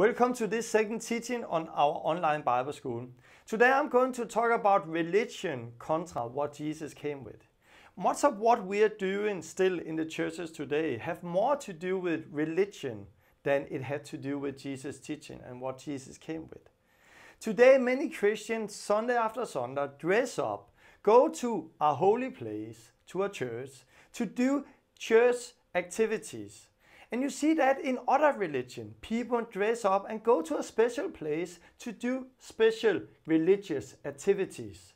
Welcome to this second teaching on our online Bible school. Today I'm going to talk about religion contra what Jesus came with. Much of what we are doing still in the churches today have more to do with religion than it had to do with Jesus' teaching and what Jesus came with. Today many Christians Sunday after Sunday dress up, go to a holy place, to a church, to do church activities and you see that in other religion, people dress up and go to a special place to do special religious activities.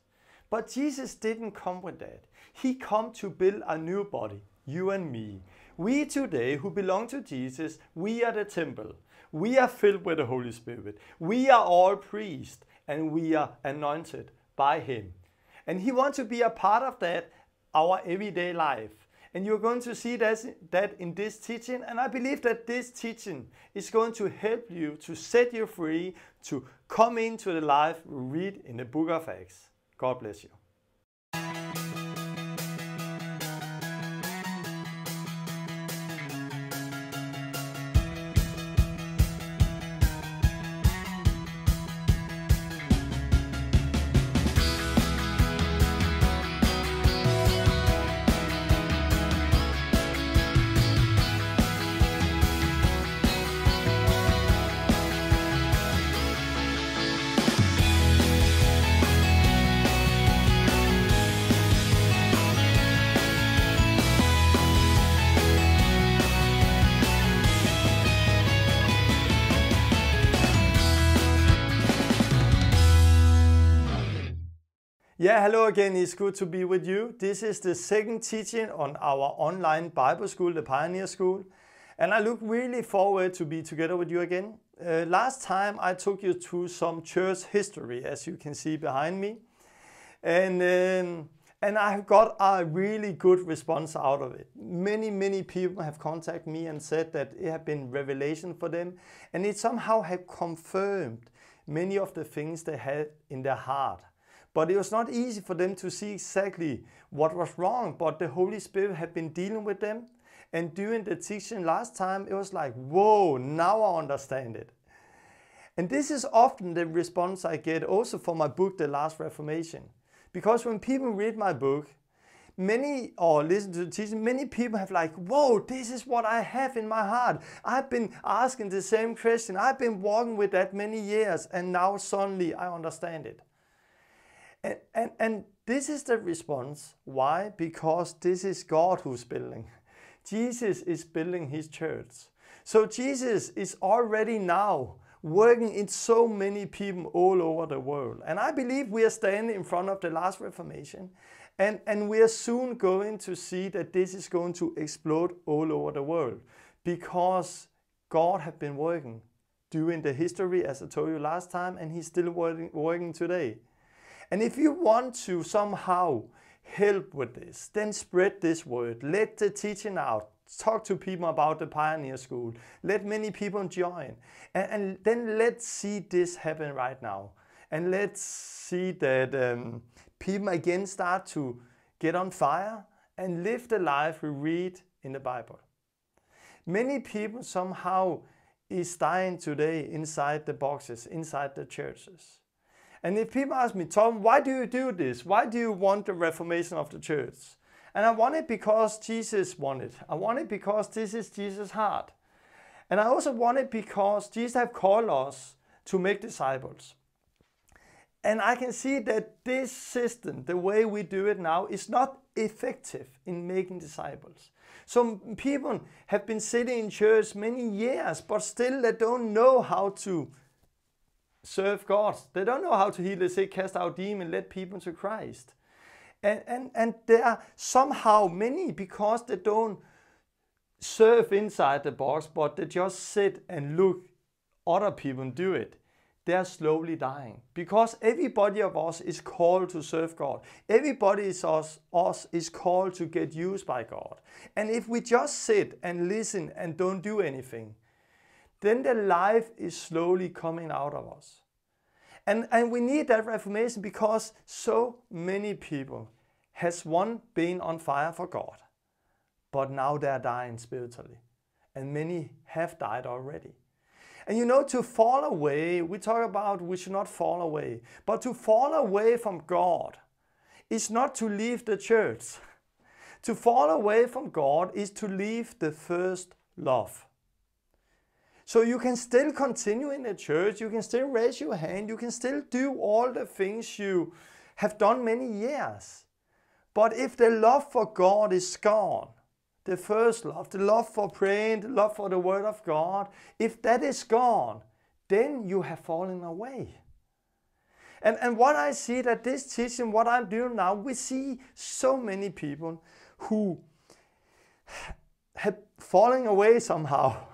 But Jesus didn't come with that. He come to build a new body, you and me. We today who belong to Jesus, we are the temple. We are filled with the Holy Spirit. We are all priests and we are anointed by Him. And He wants to be a part of that, our everyday life. And you're going to see that in this teaching. And I believe that this teaching is going to help you to set you free to come into the life we read in the book of Acts. God bless you. Yeah, hello again. It's good to be with you. This is the second teaching on our online Bible school, the Pioneer School. And I look really forward to be together with you again. Uh, last time I took you to some church history, as you can see behind me. And, um, and I got a really good response out of it. Many, many people have contacted me and said that it had been revelation for them. And it somehow had confirmed many of the things they had in their heart but it was not easy for them to see exactly what was wrong, but the Holy Spirit had been dealing with them. And during the teaching last time, it was like, whoa, now I understand it. And this is often the response I get also for my book, The Last Reformation. Because when people read my book, many or listen to the teaching, many people have like, whoa, this is what I have in my heart. I've been asking the same question. I've been walking with that many years, and now suddenly I understand it. And, and, and this is the response. Why? Because this is God who's building. Jesus is building his church. So Jesus is already now working in so many people all over the world. And I believe we are standing in front of the last Reformation. And, and we are soon going to see that this is going to explode all over the world because God has been working during the history, as I told you last time, and He's still working, working today. And if you want to somehow help with this, then spread this word. Let the teaching out. Talk to people about the Pioneer School. Let many people join. And, and then let's see this happen right now. And let's see that um, people again start to get on fire and live the life we read in the Bible. Many people somehow is dying today inside the boxes, inside the churches. And if people ask me, Tom, why do you do this? Why do you want the reformation of the church? And I want it because Jesus wanted. I want it because this is Jesus' heart. And I also want it because Jesus have called us to make disciples. And I can see that this system, the way we do it now, is not effective in making disciples. Some people have been sitting in church many years, but still they don't know how to serve God. They don't know how to heal the sick, cast out demons, lead people to Christ. And, and, and there are somehow many because they don't serve inside the box, but they just sit and look other people do it. They are slowly dying because everybody of us is called to serve God. Everybody is us, us is called to get used by God. And if we just sit and listen and don't do anything, then the life is slowly coming out of us. And, and we need that reformation because so many people has one been on fire for God, but now they're dying spiritually. And many have died already. And you know, to fall away, we talk about we should not fall away, but to fall away from God is not to leave the church. to fall away from God is to leave the first love. So you can still continue in the church, you can still raise your hand, you can still do all the things you have done many years. But if the love for God is gone, the first love, the love for praying, the love for the Word of God, if that is gone, then you have fallen away. And, and what I see that this teaching, what I'm doing now, we see so many people who have fallen away somehow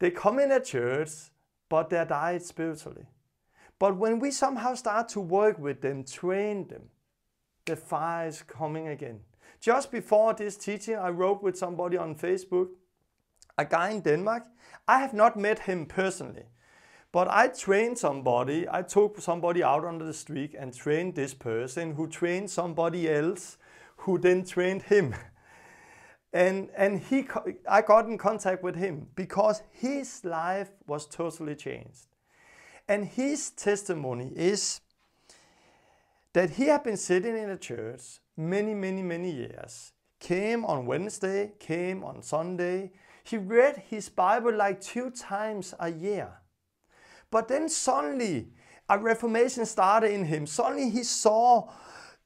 They come in at church, but they're died spiritually. But when we somehow start to work with them, train them, the fire is coming again. Just before this teaching, I wrote with somebody on Facebook, a guy in Denmark. I have not met him personally, but I trained somebody. I took somebody out on the street and trained this person who trained somebody else who then trained him. And, and he, I got in contact with him because his life was totally changed. And his testimony is that he had been sitting in a church many, many, many years, came on Wednesday, came on Sunday. He read his Bible like two times a year. But then suddenly, a reformation started in him. Suddenly, he saw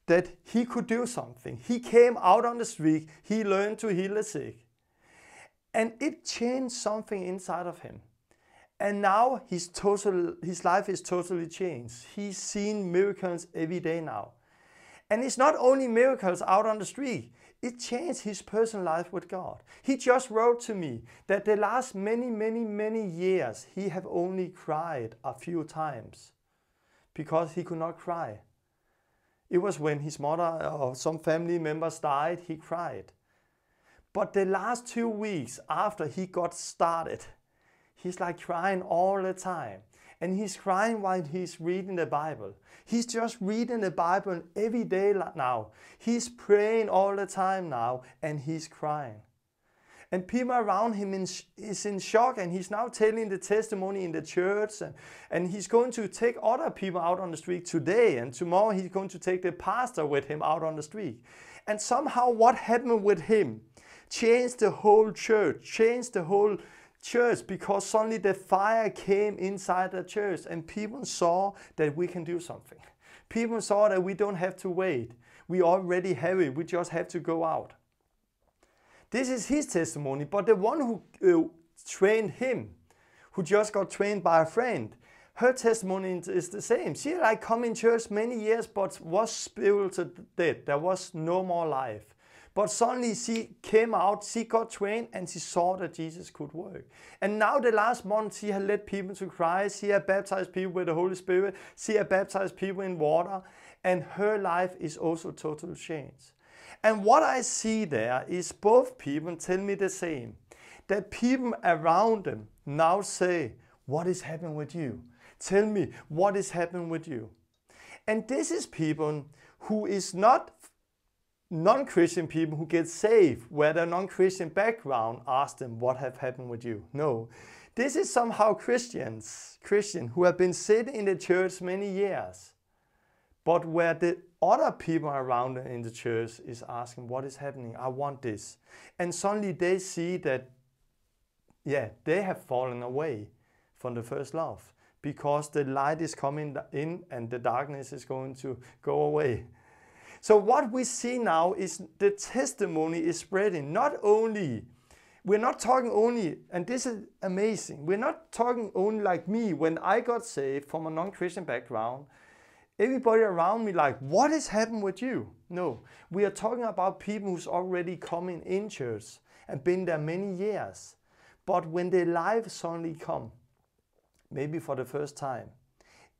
that he could do something. He came out on the street, he learned to heal the sick. And it changed something inside of him. And now his, total, his life is totally changed. He's seen miracles every day now. And it's not only miracles out on the street, it changed his personal life with God. He just wrote to me that the last many, many, many years he have only cried a few times because he could not cry it was when his mother or uh, some family members died, he cried. But the last two weeks after he got started, he's like crying all the time. And he's crying while he's reading the Bible. He's just reading the Bible every day now. He's praying all the time now and he's crying. And people around him in, is in shock, and he's now telling the testimony in the church, and, and he's going to take other people out on the street today, and tomorrow he's going to take the pastor with him out on the street. And somehow, what happened with him changed the whole church, changed the whole church, because suddenly the fire came inside the church, and people saw that we can do something. People saw that we don't have to wait. We already have it, we just have to go out. This is his testimony, but the one who uh, trained him, who just got trained by a friend, her testimony is the same. She had like come in church many years, but was spiritually dead. There was no more life. But suddenly she came out, she got trained, and she saw that Jesus could work. And now, the last month, she had led people to Christ, she had baptized people with the Holy Spirit, she had baptized people in water, and her life is also totally changed. And what I see there is both people tell me the same that people around them now say, What is happening with you? Tell me, what is happening with you? And this is people who is not non-Christian people who get saved, where their non-Christian background ask them, what have happened with you? No. This is somehow Christians, Christian, who have been sitting in the church many years, but where the other people around in the church is asking, What is happening? I want this. And suddenly they see that, yeah, they have fallen away from the first love because the light is coming in and the darkness is going to go away. So, what we see now is the testimony is spreading. Not only, we're not talking only, and this is amazing, we're not talking only like me when I got saved from a non Christian background everybody around me like, what has happened with you? No, we are talking about people who's already coming in church and been there many years. But when their life suddenly come, maybe for the first time,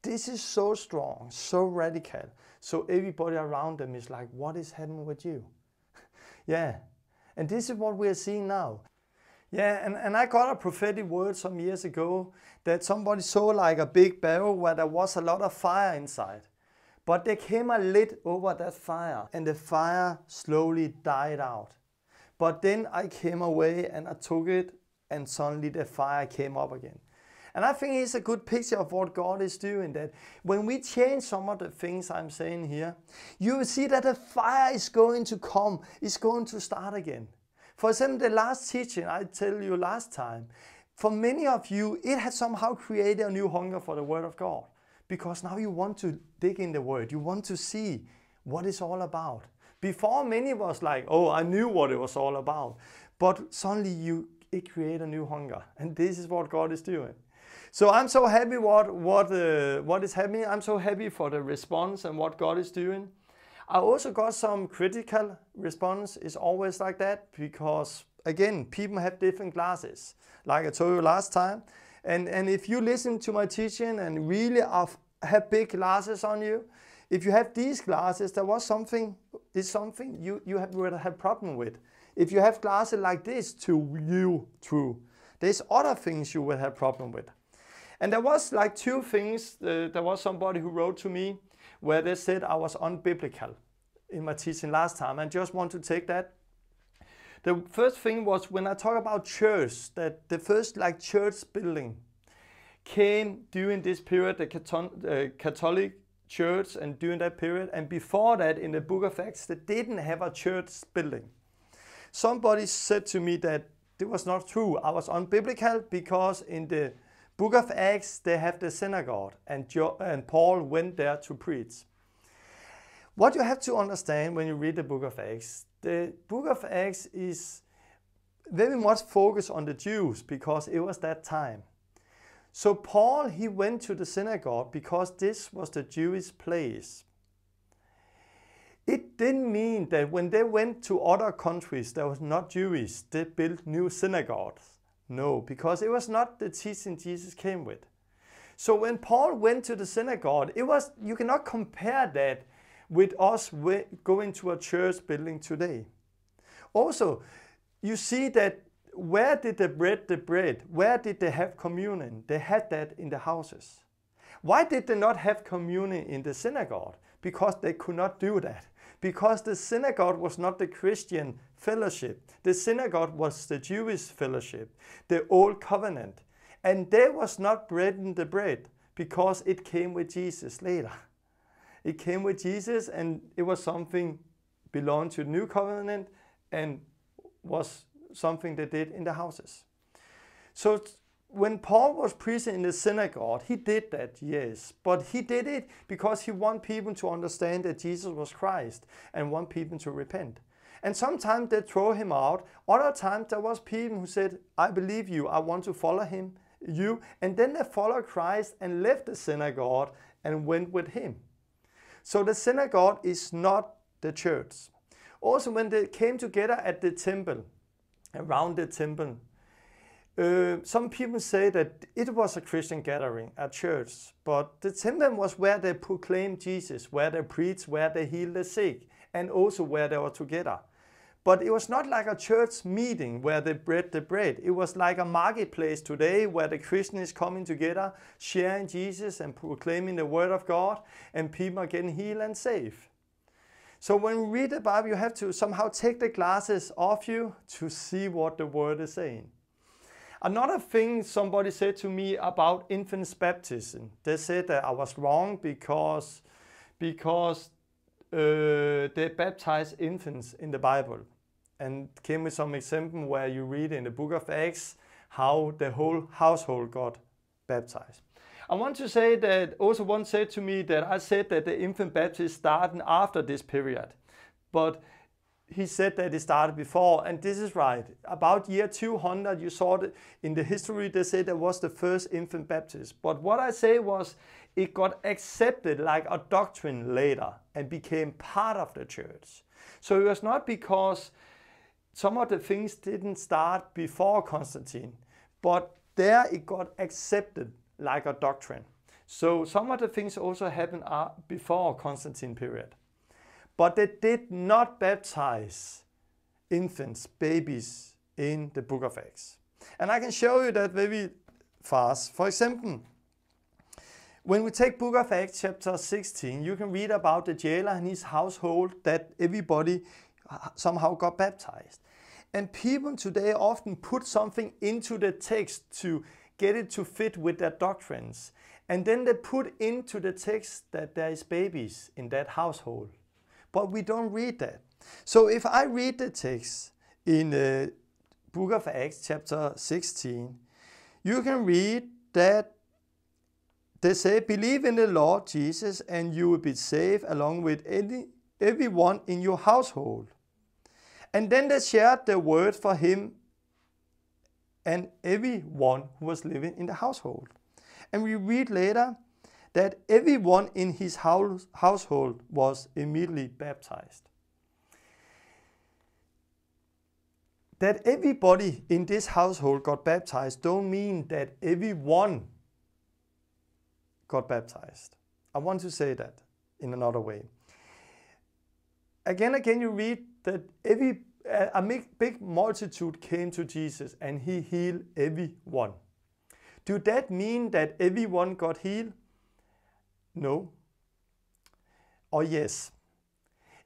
this is so strong, so radical. So everybody around them is like, what is happening with you? yeah. And this is what we are seeing now. Yeah, and, and I got a prophetic word some years ago that somebody saw like a big barrel where there was a lot of fire inside. But there came a lid over that fire, and the fire slowly died out. But then I came away and I took it, and suddenly the fire came up again. And I think it's a good picture of what God is doing that when we change some of the things I'm saying here, you will see that the fire is going to come, it's going to start again. For example, the last teaching I tell you last time, for many of you, it has somehow created a new hunger for the Word of God because now you want to dig in the Word, you want to see what it's all about. Before, many was like, oh, I knew what it was all about, but suddenly you it create a new hunger, and this is what God is doing. So I'm so happy what what uh, what is happening. I'm so happy for the response and what God is doing. I also got some critical response. It's always like that because again, people have different glasses. like I told you last time. And, and if you listen to my teaching and really have big glasses on you, if you have these glasses, there was something, is something you, you have, would have problem with. If you have glasses like this to view through, there's other things you will have problem with. And there was like two things, uh, there was somebody who wrote to me, where they said I was unbiblical in my teaching last time. I just want to take that the first thing was when I talk about church, that the first like church building came during this period, the Catholic uh, church, and during that period, and before that, in the Book of Acts, they didn't have a church building. Somebody said to me that it was not true. I was unbiblical because in the Book of Acts, they have the synagogue, and, jo- and Paul went there to preach. What you have to understand when you read the book of Acts, the book of Acts is very much focused on the Jews because it was that time. So Paul, he went to the synagogue because this was the Jewish place. It didn't mean that when they went to other countries that was not Jewish, they built new synagogues no, because it was not the teaching Jesus came with. So when Paul went to the synagogue, it was you cannot compare that with us going to a church building today. Also, you see that where did they bread the bread? Where did they have communion? They had that in the houses. Why did they not have communion in the synagogue? Because they could not do that because the synagogue was not the Christian fellowship. The synagogue was the Jewish fellowship, the old covenant. And there was not bread in the bread because it came with Jesus later. It came with Jesus and it was something belonged to the new covenant and was something they did in the houses. So when Paul was preaching in the synagogue, he did that, yes, but he did it because he wanted people to understand that Jesus was Christ and want people to repent. And sometimes they throw him out. Other times there was people who said, "I believe you. I want to follow him, you." And then they followed Christ and left the synagogue and went with him. So the synagogue is not the church. Also, when they came together at the temple, around the temple, uh, some people say that it was a Christian gathering, a church, but the temple was where they proclaimed Jesus, where they preached, where they healed the sick, and also where they were together. But it was not like a church meeting where they bread the bread. It was like a marketplace today where the Christian is coming together, sharing Jesus and proclaiming the word of God, and people are getting healed and saved. So when you read the Bible, you have to somehow take the glasses off you to see what the word is saying. Another thing somebody said to me about infant's baptism, they said that I was wrong because, because uh, they baptize infants in the Bible. And came with some example where you read in the book of Acts how the whole household got baptized. I want to say that also one said to me that I said that the infant baptism started after this period. But he said that it started before, and this is right. About year 200, you saw that in the history, they say there was the first infant baptism. But what I say was it got accepted like a doctrine later and became part of the church. So it was not because some of the things didn't start before Constantine, but there it got accepted like a doctrine. So some of the things also happened uh, before Constantine period but they did not baptize infants, babies in the book of Acts. And I can show you that very fast. For example, when we take book of Acts chapter 16, you can read about the jailer and his household that everybody somehow got baptized. And people today often put something into the text to get it to fit with their doctrines. And then they put into the text that there is babies in that household but we don't read that. So if I read the text in the uh, book of Acts, chapter 16, you can read that they say, Believe in the Lord Jesus, and you will be saved along with any, everyone in your household. And then they shared the word for him and everyone who was living in the household. And we read later that everyone in his house, household was immediately baptized. That everybody in this household got baptized don't mean that everyone got baptized. I want to say that in another way. Again, again, you read that every a big multitude came to Jesus and he healed everyone. Do that mean that everyone got healed? no, or oh, yes.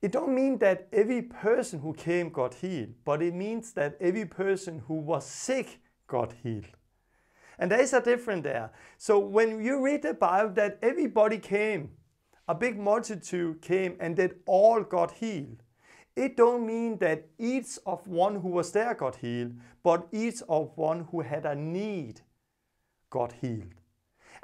It don't mean that every person who came got healed, but it means that every person who was sick got healed. And there is a difference there. So when you read the Bible that everybody came, a big multitude came and that all got healed. It don't mean that each of one who was there got healed, but each of one who had a need got healed.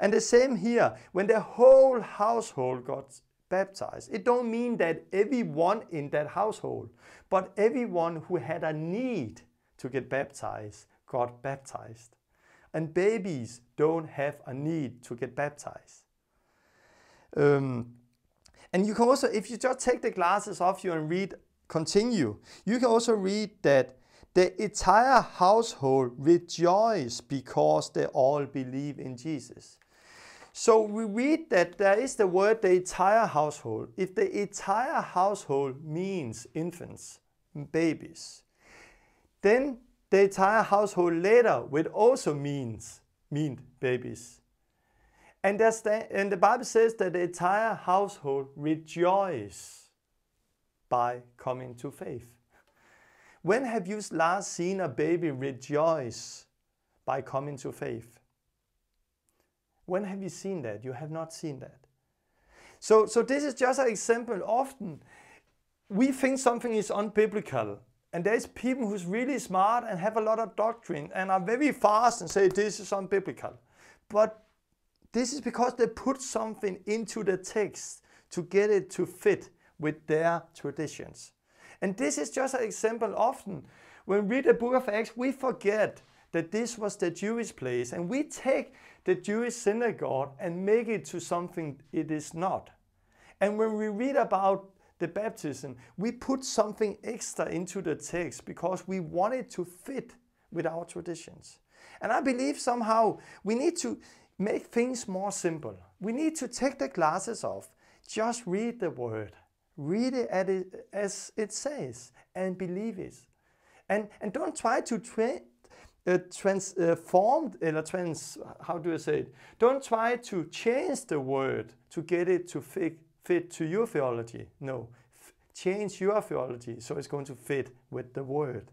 And the same here, when the whole household got baptized, it don't mean that everyone in that household, but everyone who had a need to get baptized got baptized. And babies don't have a need to get baptized. Um, and you can also, if you just take the glasses off you and read, continue, you can also read that the entire household rejoiced because they all believe in Jesus. So we read that there is the word the entire household. If the entire household means infants, babies, then the entire household later would also means mean babies. And, that's the, and the Bible says that the entire household rejoice by coming to faith. When have you last seen a baby rejoice by coming to faith? When have you seen that? You have not seen that. So, so this is just an example. Often we think something is unbiblical. And there's people who's really smart and have a lot of doctrine and are very fast and say this is unbiblical. But this is because they put something into the text to get it to fit with their traditions. And this is just an example often. When we read the book of Acts, we forget that this was the Jewish place. And we take the Jewish synagogue and make it to something it is not. And when we read about the baptism, we put something extra into the text because we want it to fit with our traditions. And I believe somehow we need to make things more simple. We need to take the glasses off, just read the word, read it as it says, and believe it. And, and don't try to tra- transformed, uh, uh trans, how do I say it? Don't try to change the word to get it to fit, fit to your theology. No, F change your theology so it's going to fit with the word.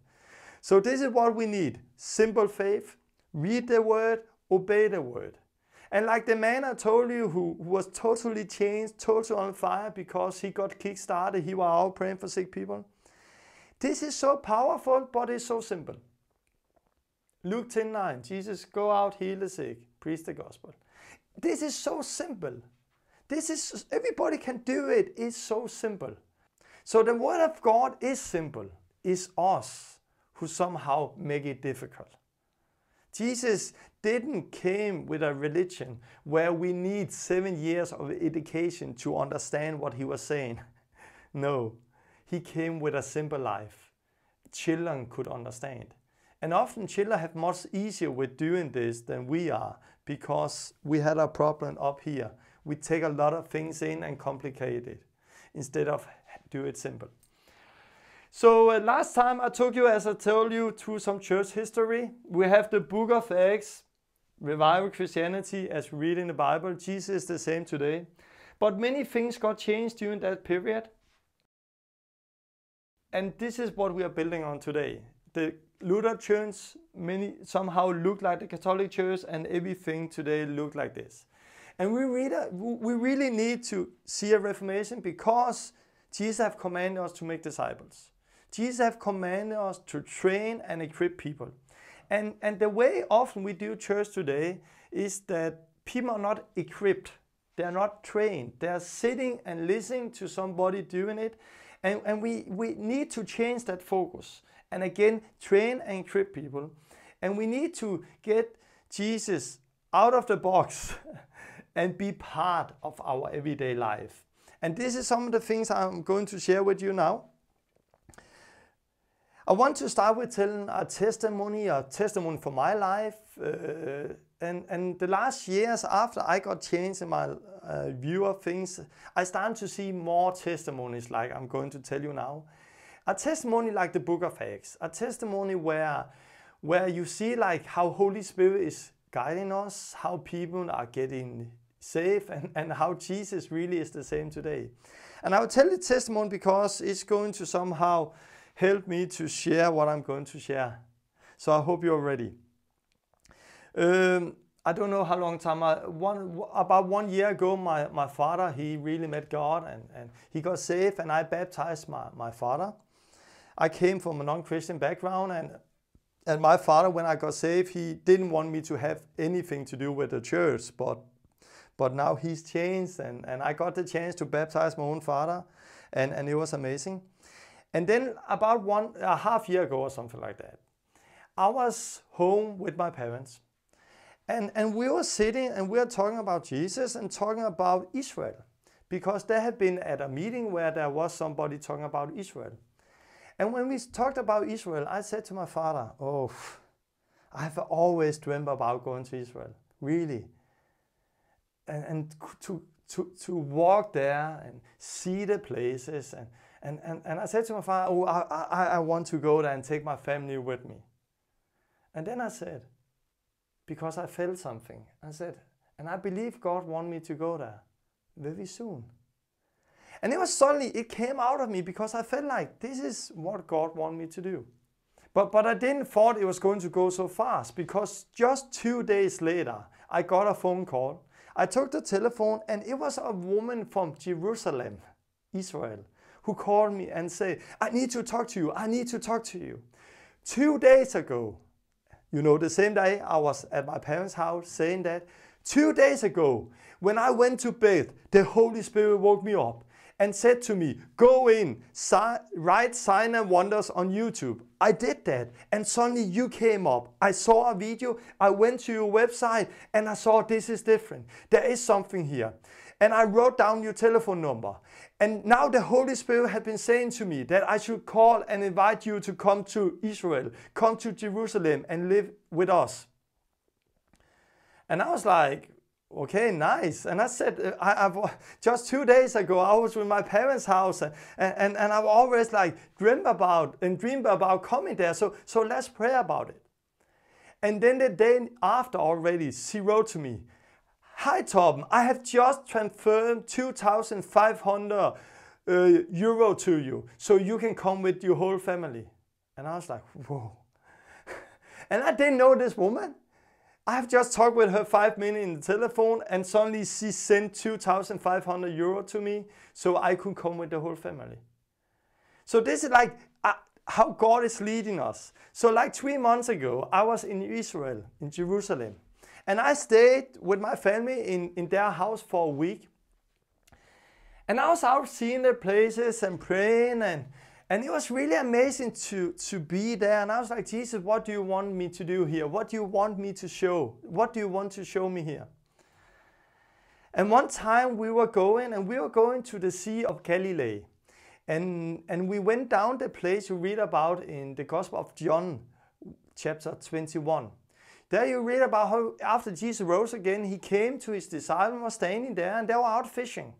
So this is what we need. Simple faith, read the word, obey the word. And like the man I told you who was totally changed, totally on fire because he got kickstarted, he was out praying for sick people. This is so powerful, but it's so simple. Luke 10 9, Jesus, go out, heal the sick, preach the gospel. This is so simple. This is, everybody can do it. It's so simple. So the word of God is simple. It's us who somehow make it difficult. Jesus didn't came with a religion where we need seven years of education to understand what he was saying. No, he came with a simple life. Children could understand. And often children have much easier with doing this than we are because we had a problem up here. We take a lot of things in and complicate it instead of do it simple. So uh, last time I took you, as I told you, through some church history. We have the Book of Acts, revival Christianity, as we read in the Bible. Jesus is the same today. But many things got changed during that period. And this is what we are building on today. The Luther church many somehow looked like the Catholic Church, and everything today looked like this. And we, read uh, we really need to see a reformation because Jesus have commanded us to make disciples. Jesus have commanded us to train and equip people. And, and the way often we do church today is that people are not equipped. They are not trained. They are sitting and listening to somebody doing it. And, and we, we need to change that focus and again train and equip people. And we need to get Jesus out of the box and be part of our everyday life. And this is some of the things I'm going to share with you now. I want to start with telling a testimony, a testimony for my life. Uh, and, and the last years after I got changed in my uh, view of things, I started to see more testimonies like I'm going to tell you now. A testimony like the book of Acts, a testimony where, where you see like how Holy Spirit is guiding us, how people are getting safe, and, and how Jesus really is the same today. And I will tell the testimony because it's going to somehow help me to share what I'm going to share. So I hope you're ready. Um, I don't know how long time, I, uh, one, about one year ago, my, my father, he really met God and, and he got saved and I baptized my, my father. I came from a non-Christian background and and my father, when I got saved, he didn't want me to have anything to do with the church, but but now he's changed and, and I got the chance to baptize my own father and, and it was amazing. And then about one a half year ago or something like that, I was home with my parents and, and we were sitting and we were talking about Jesus and talking about Israel because there had been at a meeting where there was somebody talking about Israel. And when we talked about Israel, I said to my father, Oh, I've always dreamed about going to Israel, really. And, and to, to, to walk there and see the places. And, and, and, and I said to my father, Oh, I, I, I want to go there and take my family with me. And then I said, Because I felt something, I said, and I believe God want me to go there very soon. And it was suddenly, it came out of me because I felt like this is what God wanted me to do. But, but I didn't thought it was going to go so fast because just two days later, I got a phone call. I took the telephone and it was a woman from Jerusalem, Israel, who called me and said, I need to talk to you. I need to talk to you. Two days ago, you know, the same day I was at my parents' house saying that, two days ago, when I went to bed, the Holy Spirit woke me up and said to me, Go in, si- write sign and wonders on YouTube. I did that, and suddenly you came up. I saw a video, I went to your website, and I saw this is different. There is something here. And I wrote down your telephone number. And now the Holy Spirit had been saying to me that I should call and invite you to come to Israel, come to Jerusalem, and live with us. And I was like, okay, nice. And I said, uh, I, have just two days ago, I was with my parents' house, and, and, and I've always like dreamed about and dreamed about coming there. So, so let's pray about it. And then the day after already, she wrote to me, Hi tom I have just transferred 2,500 uh, euro to you, so you can come with your whole family. And I was like, whoa. and I didn't know this woman. I've just talked with her five minutes in the telephone and suddenly she sent 2,500 euro to me so I could come with the whole family. So this is like uh, how God is leading us. So like three months ago, I was in Israel, in Jerusalem, and I stayed with my family in, in their house for a week. And I was out seeing the places and praying and and it was really amazing to, to be there. And I was like, Jesus, what do you want me to do here? What do you want me to show? What do you want to show me here? And one time we were going, and we were going to the Sea of Galilee. And, and we went down the place you read about in the Gospel of John, chapter 21. There you read about how after Jesus rose again, he came to his disciples and was standing there, and they were out fishing.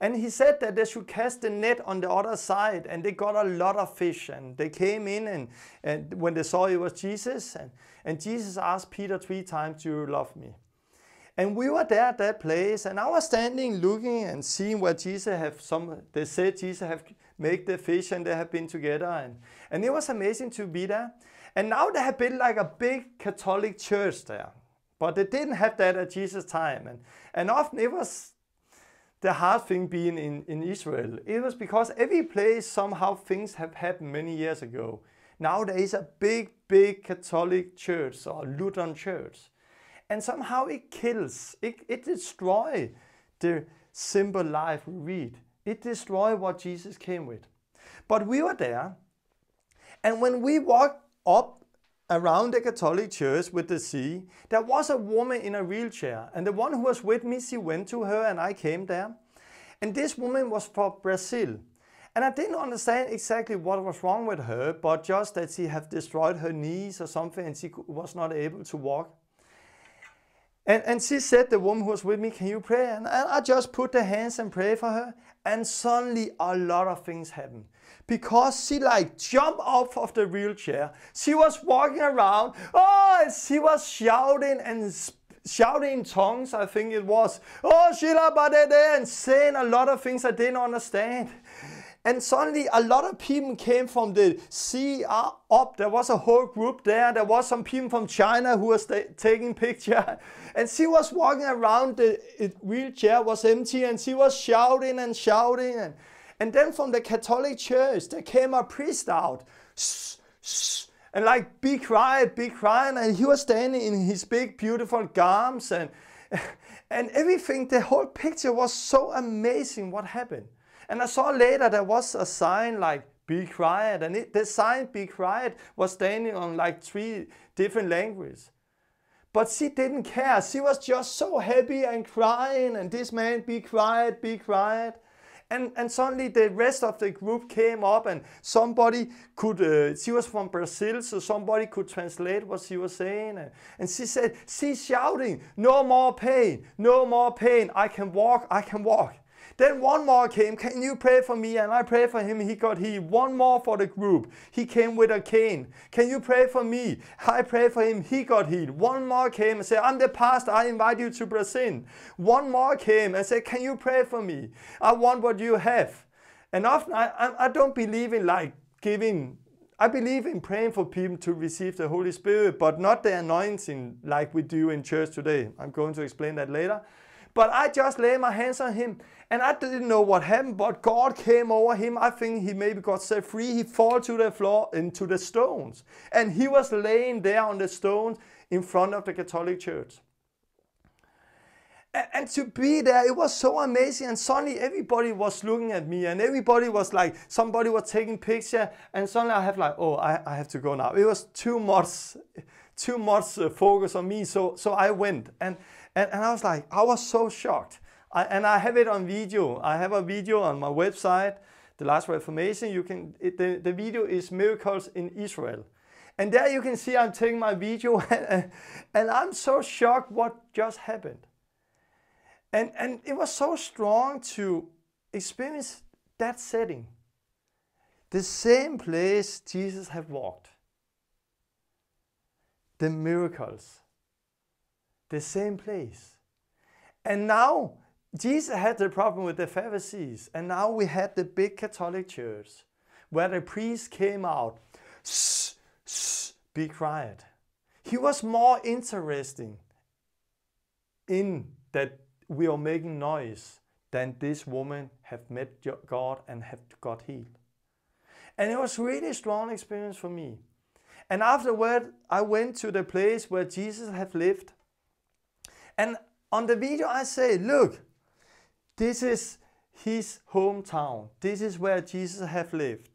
And he said that they should cast the net on the other side, and they got a lot of fish. And they came in, and, and when they saw it was Jesus, and, and Jesus asked Peter three times, Do you love me? And we were there at that place, and I was standing looking and seeing where Jesus have some, they said Jesus have made the fish, and they have been together. And, and it was amazing to be there. And now they have built like a big Catholic church there. But they didn't have that at Jesus' time. And, and often it was the hard thing being in, in Israel. It was because every place somehow things have happened many years ago. Now there is a big, big Catholic church or Lutheran church. And somehow it kills, it, it destroys the simple life we read. It destroys what Jesus came with. But we were there, and when we walked up around the Catholic Church with the sea, there was a woman in a wheelchair, and the one who was with me, she went to her and I came there. And this woman was from Brazil. And I didn't understand exactly what was wrong with her, but just that she had destroyed her knees or something and she was not able to walk and, and she said, the woman who was with me, can you pray? And, and I just put the hands and pray for her. And suddenly a lot of things happened. Because she like jumped off of the wheelchair. She was walking around. Oh, she was shouting and shouting in tongues, I think it was. Oh, Shila Badede, and saying a lot of things I didn't understand. And suddenly a lot of people came from the sea up. There was a whole group there. There was some people from China who was taking picture. And she was walking around. The wheelchair was empty and she was shouting and shouting. And, and then from the Catholic Church, there came a priest out. Shh, shh, and like, be quiet, be quiet. And he was standing in his big, beautiful garments and, and everything. The whole picture was so amazing what happened. And I saw later there was a sign like be quiet and it, the sign be quiet was standing on like three different languages. But she didn't care. She was just so happy and crying and this man be quiet, be quiet. And, and suddenly the rest of the group came up and somebody could, uh, she was from Brazil, so somebody could translate what she was saying. And, and she said, she's shouting, no more pain, no more pain, I can walk, I can walk. Then one more came, can you pray for me? And I prayed for him, he got healed. One more for the group, he came with a cane. Can you pray for me? I prayed for him, he got healed. One more came and said, I'm the pastor, I invite you to Brazil. One more came and said, can you pray for me? I want what you have. And often I, I, I don't believe in like giving I believe in praying for people to receive the Holy Spirit, but not the anointing like we do in church today. I'm going to explain that later. But I just laid my hands on him. And I didn't know what happened, but God came over him. I think he maybe got set free. He fell to the floor into the stones. And he was laying there on the stones in front of the Catholic Church. And to be there, it was so amazing. And suddenly everybody was looking at me, and everybody was like, somebody was taking picture, and suddenly I have like, oh, I, I have to go now. It was too much, too much uh, focus on me. So so I went, and and, and I was like, I was so shocked. I, and I have it on video. I have a video on my website, The Last Reformation. You can, it, the, the video is Miracles in Israel. And there you can see I'm taking my video and, and I'm so shocked what just happened. And, and it was so strong to experience that setting. The same place Jesus had walked. The miracles the same place. And now Jesus had the problem with the Pharisees, and now we had the big Catholic church where the priest came out, shh, shh, be quiet. He was more interesting in that we are making noise than this woman have met God and have got healed. And it was really strong experience for me. And afterward, I went to the place where Jesus had lived and on the video, I say, look, this is his hometown. This is where Jesus have lived.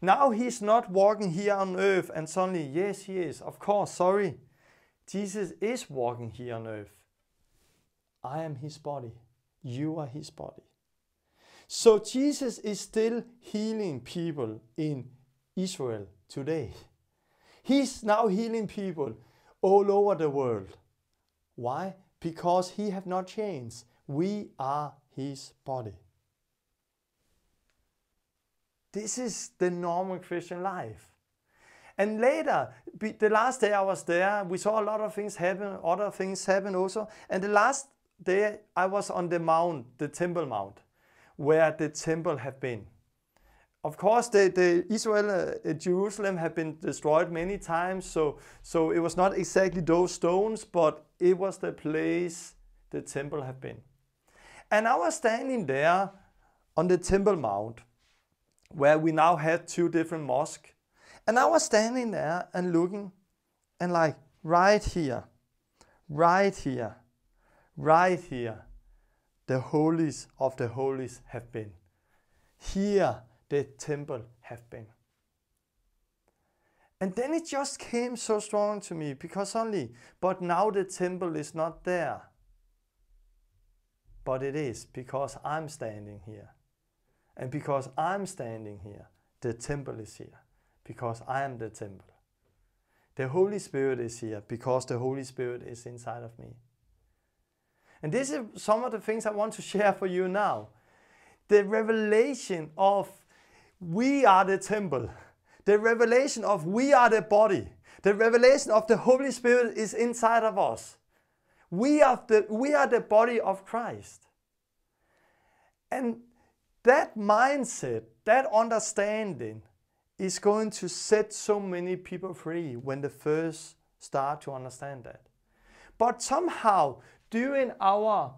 Now he's not walking here on earth and suddenly, yes, he is. Of course, sorry. Jesus is walking here on earth. I am his body. You are his body. So Jesus is still healing people in Israel today. He's now healing people all over the world. Why? because he have not changed. We are his body. This is the normal Christian life. And later, the last day I was there, we saw a lot of things happen, other things happen also. And the last day I was on the mount, the temple mount, where the temple had been of course, the, the Israel, uh, uh Jerusalem had been destroyed many times, so, so it was not exactly those stones, but it was the place the temple had been. And I was standing there on the Temple Mount, where we now had two different mosques. And I was standing there and looking, and like, right here, right here, right here, the holies of the holies have been. Here, the temple have been. And then it just came so strong to me because suddenly, but now the temple is not there. But it is because I'm standing here. And because I'm standing here, the temple is here. Because I am the temple. The Holy Spirit is here because the Holy Spirit is inside of me. And this is some of the things I want to share for you now. The revelation of we are the temple. The revelation of we are the body. The revelation of the Holy Spirit is inside of us. We are the, we are the body of Christ. And that mindset, that understanding is going to set so many people free when they first start to understand that. But somehow, during our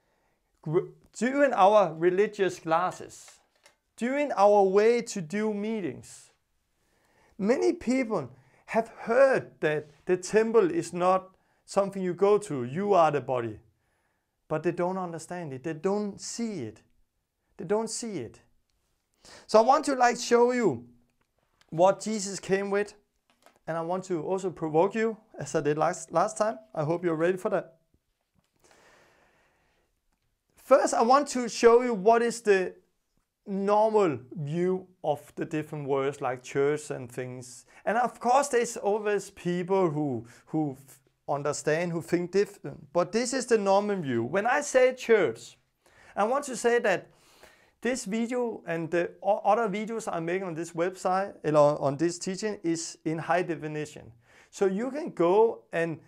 during our religious classes, during our way to do meetings. Many people have heard that the temple is not something you go to, you are the body. But they don't understand it, they don't see it. They don't see it. So I want to like show you what Jesus came with and I want to also provoke you as I did last, last time. I hope you're ready for that. First, I want to show you what is the normal view of the different words like church and things. And of course, there's always people who who understand, who think different. But this is the normal view. When I say church, I want to say that this video and the other videos I'm making on this website or on this teaching is in high definition. So you can go and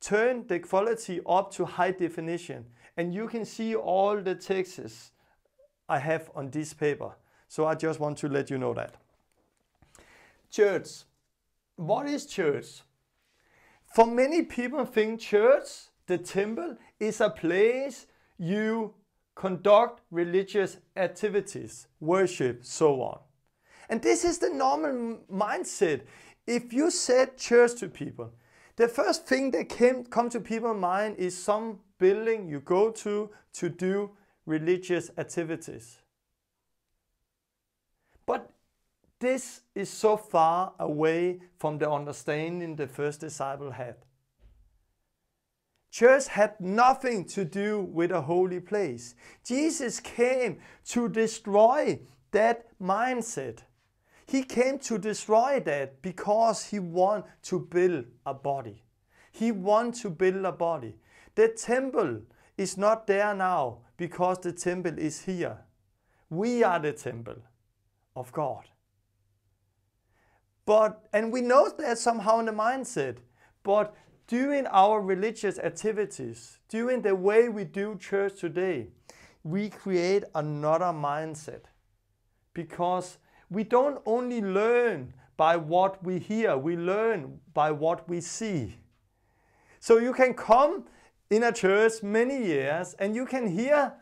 turn the quality up to high definition and you can see all the texts I have on this paper. So I just want to let you know that. Church. What is church? For many people think church, the temple, is a place you conduct religious activities, worship, so on. And this is the normal mindset. If you said church to people, the first thing that came come to people's mind is some building you go to to do religious activities. But this is so far away from the understanding the first disciple had. Church had nothing to do with a holy place. Jesus came to destroy that mindset. He came to destroy that because he wanted to build a body. He wanted to build a body. The temple is not there now because the temple is here. We are the temple of God. But and we know that somehow in the mindset, but during our religious activities, during the way we do church today, we create another mindset because we don't only learn by what we hear, we learn by what we see. So you can come in a church many years, and you can hear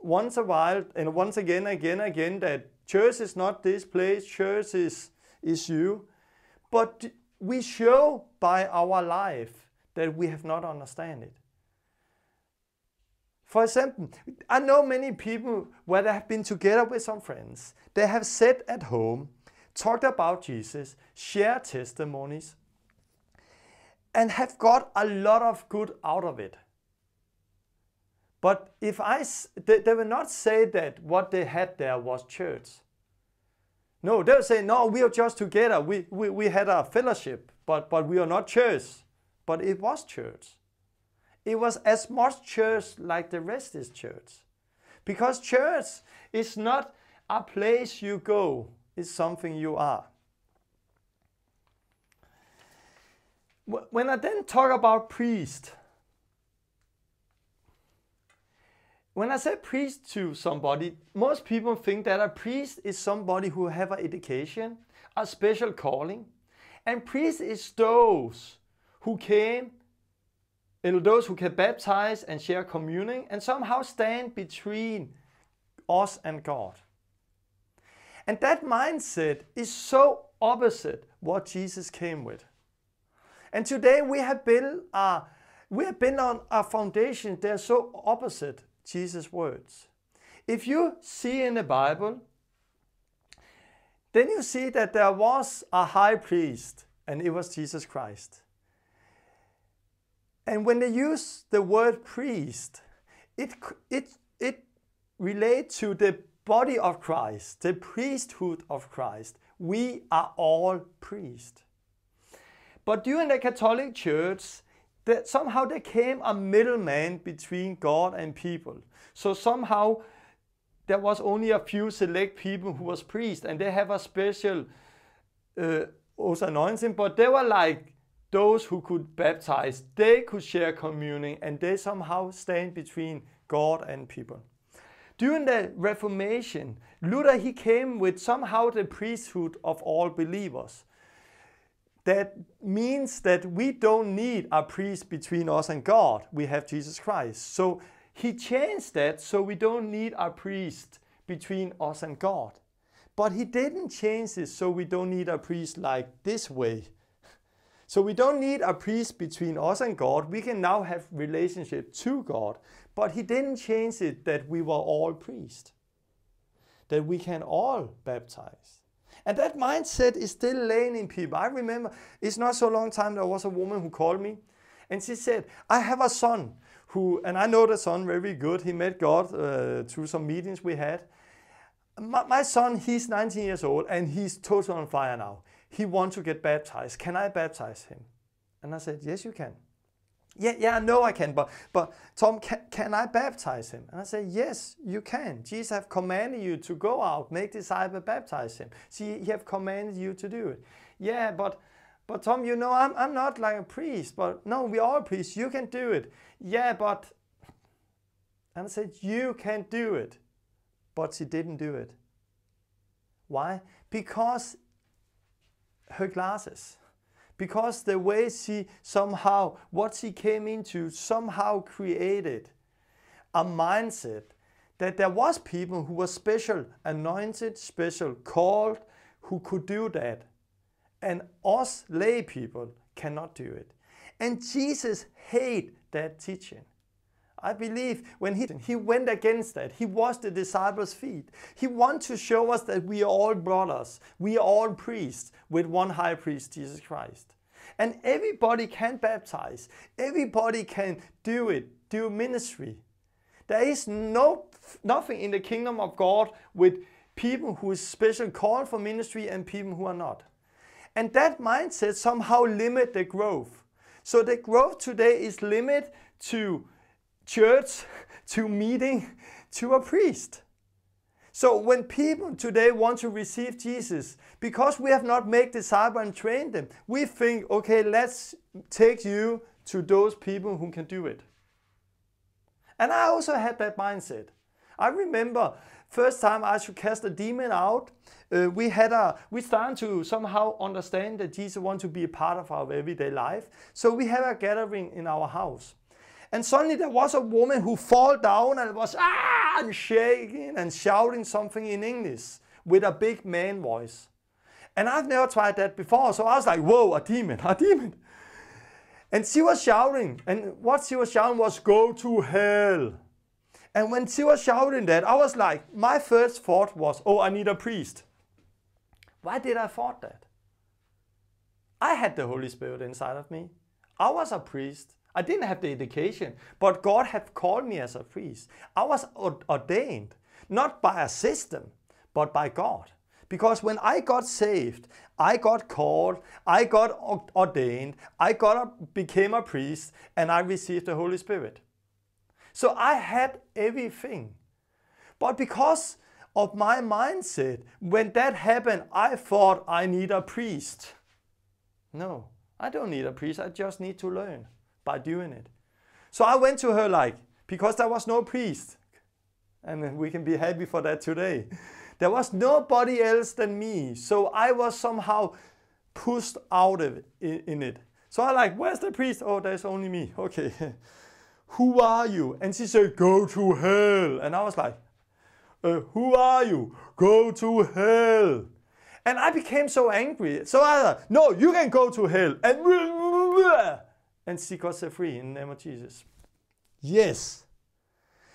once a while and once again, again, again that church is not this place, church is, is you. But we show by our life that we have not understand it. For example, I know many people where they have been together with some friends. They have sat at home, talked about Jesus, shared testimonies, and have got a lot of good out of it. But if I, they, they will not say that what they had there was church. No, they'll say, no, we are just together. We, we, we had a fellowship, but, but we are not church. But it was church. It was as much church like the rest is church. Because church is not a place you go, it's something you are. When I then talk about priest, When I say priest to somebody, most people think that a priest is somebody who have an education, a special calling. And priest is those who came, and those who can baptize and share communion and somehow stand between us and God. And that mindset is so opposite what Jesus came with. And today we have built a, we have been on a foundation that's so opposite Jesus' words. If you see in the Bible, then you see that there was a high priest, and it was Jesus Christ. And when they use the word priest, it, it, it relates to the body of Christ, the priesthood of Christ. We are all priests. But during the Catholic Church, that somehow there came a middleman between God and people. So somehow there was only a few select people who was priests, and they have a special uh, anointing, but they were like those who could baptize. They could share communion, and they somehow stand between God and people. During the Reformation, Luther he came with somehow the priesthood of all believers. That means that we don't need a priest between us and God. We have Jesus Christ. So he changed that so we don't need a priest between us and God. But he didn't change this so we don't need a priest like this way. So we don't need a priest between us and God. We can now have relationship to God. But he didn't change it that we were all priests. That we can all baptize. And that mindset is still laying in people. I remember it's not so long time there was a woman who called me and she said, I have a son who, and I know the son very good. He met God uh, through some meetings we had. My, my son, he's 19 years old and he's totally on fire now. He wants to get baptized. Can I baptize him? And I said, Yes, you can yeah, yeah, I know I can, but, but Tom, can, can I baptize him? And I say, yes, you can. Jesus have commanded you to go out, make disciples, baptize him. See, he have commanded you to do it. Yeah, but, but Tom, you know, I'm, I'm not like a priest, but no, we are priests. You can do it. Yeah, but, and I said, you can do it. But she didn't do it. Why? Because her glasses because the way she somehow, what she came into, somehow created a mindset that there was people who were special, anointed, special, called, who could do that. And us lay people cannot do it. And Jesus hate that teaching. I believe when he, he went against that, he washed the disciples' feet. He wants to show us that we are all brothers, we are all priests with one high priest, Jesus Christ. And everybody can baptize, everybody can do it, do ministry. There is no nothing in the kingdom of God with people who is special called for ministry and people who are not. And that mindset somehow limit the growth. So the growth today is limit to church to meeting to a priest. So when people today want to receive Jesus, because we have not made disciples and trained them, we think, okay, let's take you to those people who can do it. And I also had that mindset. I remember first time I should cast a demon out, uh, we had a we started to somehow understand that Jesus wants to be a part of our everyday life. So we have a gathering in our house. And suddenly there was a woman who fall down and was ah and shaking and shouting something in English with a big man voice. And I've never tried that before, so I was like, whoa, a demon, a demon. And she was shouting, and what she was shouting was, go to hell. And when she was shouting that, I was like, my first thought was, oh, I need a priest. Why did I thought that? I had the Holy Spirit inside of me. I was a priest. I didn't have the education, but God had called me as a priest. I was ordained, not by a system, but by God. Because when I got saved, I got called, I got ordained, I got a, became a priest, and I received the Holy Spirit. So I had everything. But because of my mindset, when that happened, I thought I need a priest. No, I don't need a priest, I just need to learn by doing it. So I went to her like, because there was no priest, and we can be happy for that today. There was nobody else than me, so I was somehow pushed out of it, in it. So I like, where's the priest? Oh, there's only me. Okay, who are you? And she said, go to hell. And I was like, uh, who are you? Go to hell. And I became so angry. So I like, no, you can go to hell. And and seek us free in the name of Jesus. Yes.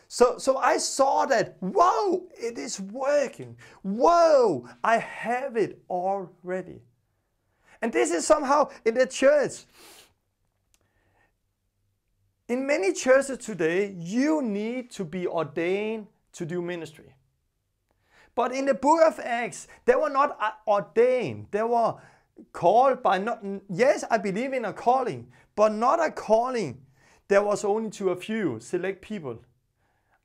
So, so I saw that, whoa, it is working. Whoa, I have it already. And this is somehow in the church. In many churches today, you need to be ordained to do ministry. But in the book of Acts, they were not uh, ordained. They were called by not, yes, I believe in a calling, but not a calling that was only to a few select people.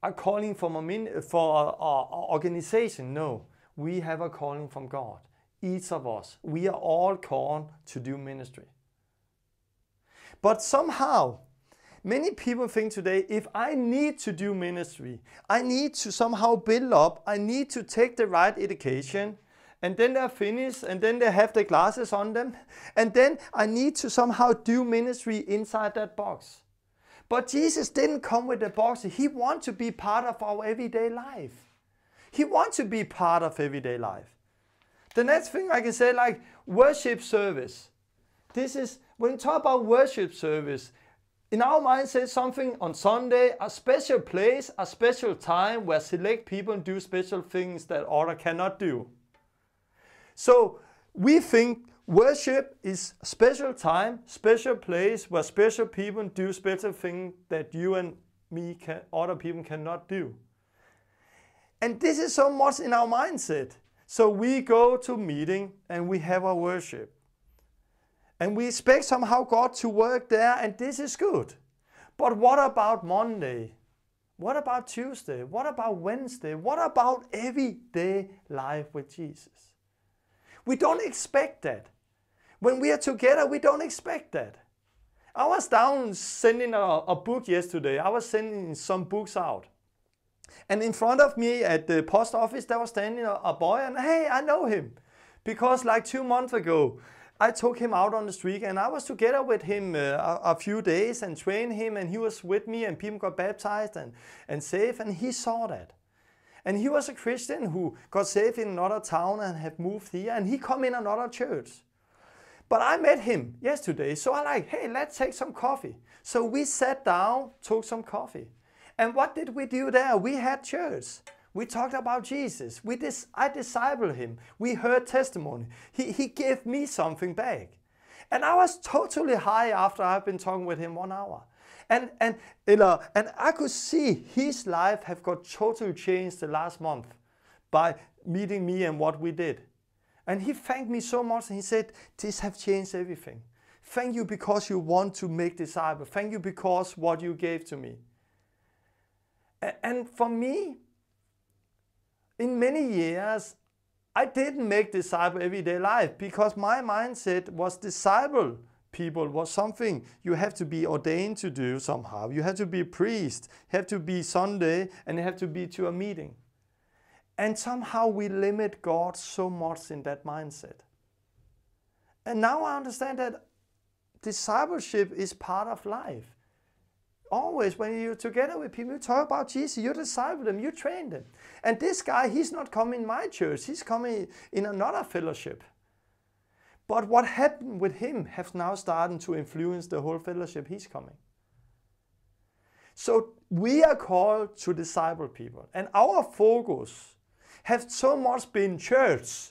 A calling from a min- for an organization. No, we have a calling from God. Each of us, we are all called to do ministry. But somehow, many people think today if I need to do ministry, I need to somehow build up, I need to take the right education, and then they're finished, and then they have the glasses on them, and then I need to somehow do ministry inside that box. But Jesus didn't come with a box. He wants to be part of our everyday life. He wants to be part of everyday life. The next thing I can say, like worship service. This is when you talk about worship service, in our mind says something on Sunday, a special place, a special time where select people do special things that order cannot do. So we think worship is a special time, special place where special people do special things that you and me, can, other people cannot do. And this is so much in our mindset. So we go to meeting and we have our worship. And we expect somehow God to work there, and this is good. But what about Monday? What about Tuesday? What about Wednesday? What about everyday life with Jesus? We don't expect that. When we are together, we don't expect that. I was down sending a, a book yesterday. I was sending some books out. And in front of me at the post office, there was standing a, a boy, and hey, I know him. Because like two months ago, I took him out on the street and I was together with him uh, a, a, few days and trained him and he was with me and people got baptized and, and saved and he saw that. And he was a Christian who got saved in another town and had moved here, and he come in another church. But I met him yesterday, so I like, hey, let's take some coffee. So we sat down, took some coffee. And what did we do there? We had church. We talked about Jesus. We dis- I discipled him. We heard testimony. He, he gave me something back. And I was totally high after I've been talking with him one hour. And, and, you know, and I could see his life have got totally changed the last month by meeting me and what we did. And he thanked me so much and he said, this have changed everything. Thank you because you want to make disciples. Thank you because what you gave to me. And for me, in many years, I didn't make disciple everyday life because my mindset was disciple people was something you have to be ordained to do somehow. You have to be a priest, have to be Sunday, and have to be to a meeting. And somehow we limit God so much in that mindset. And now I understand that discipleship is part of life. Always, when you're together with people, you talk about Jesus, you disciple them, you train them. And this guy, he's not coming in my church, he's coming in another fellowship. But what happened with him has now started to influence the whole fellowship he's coming. So we are called to disciple people, and our focus has so much been church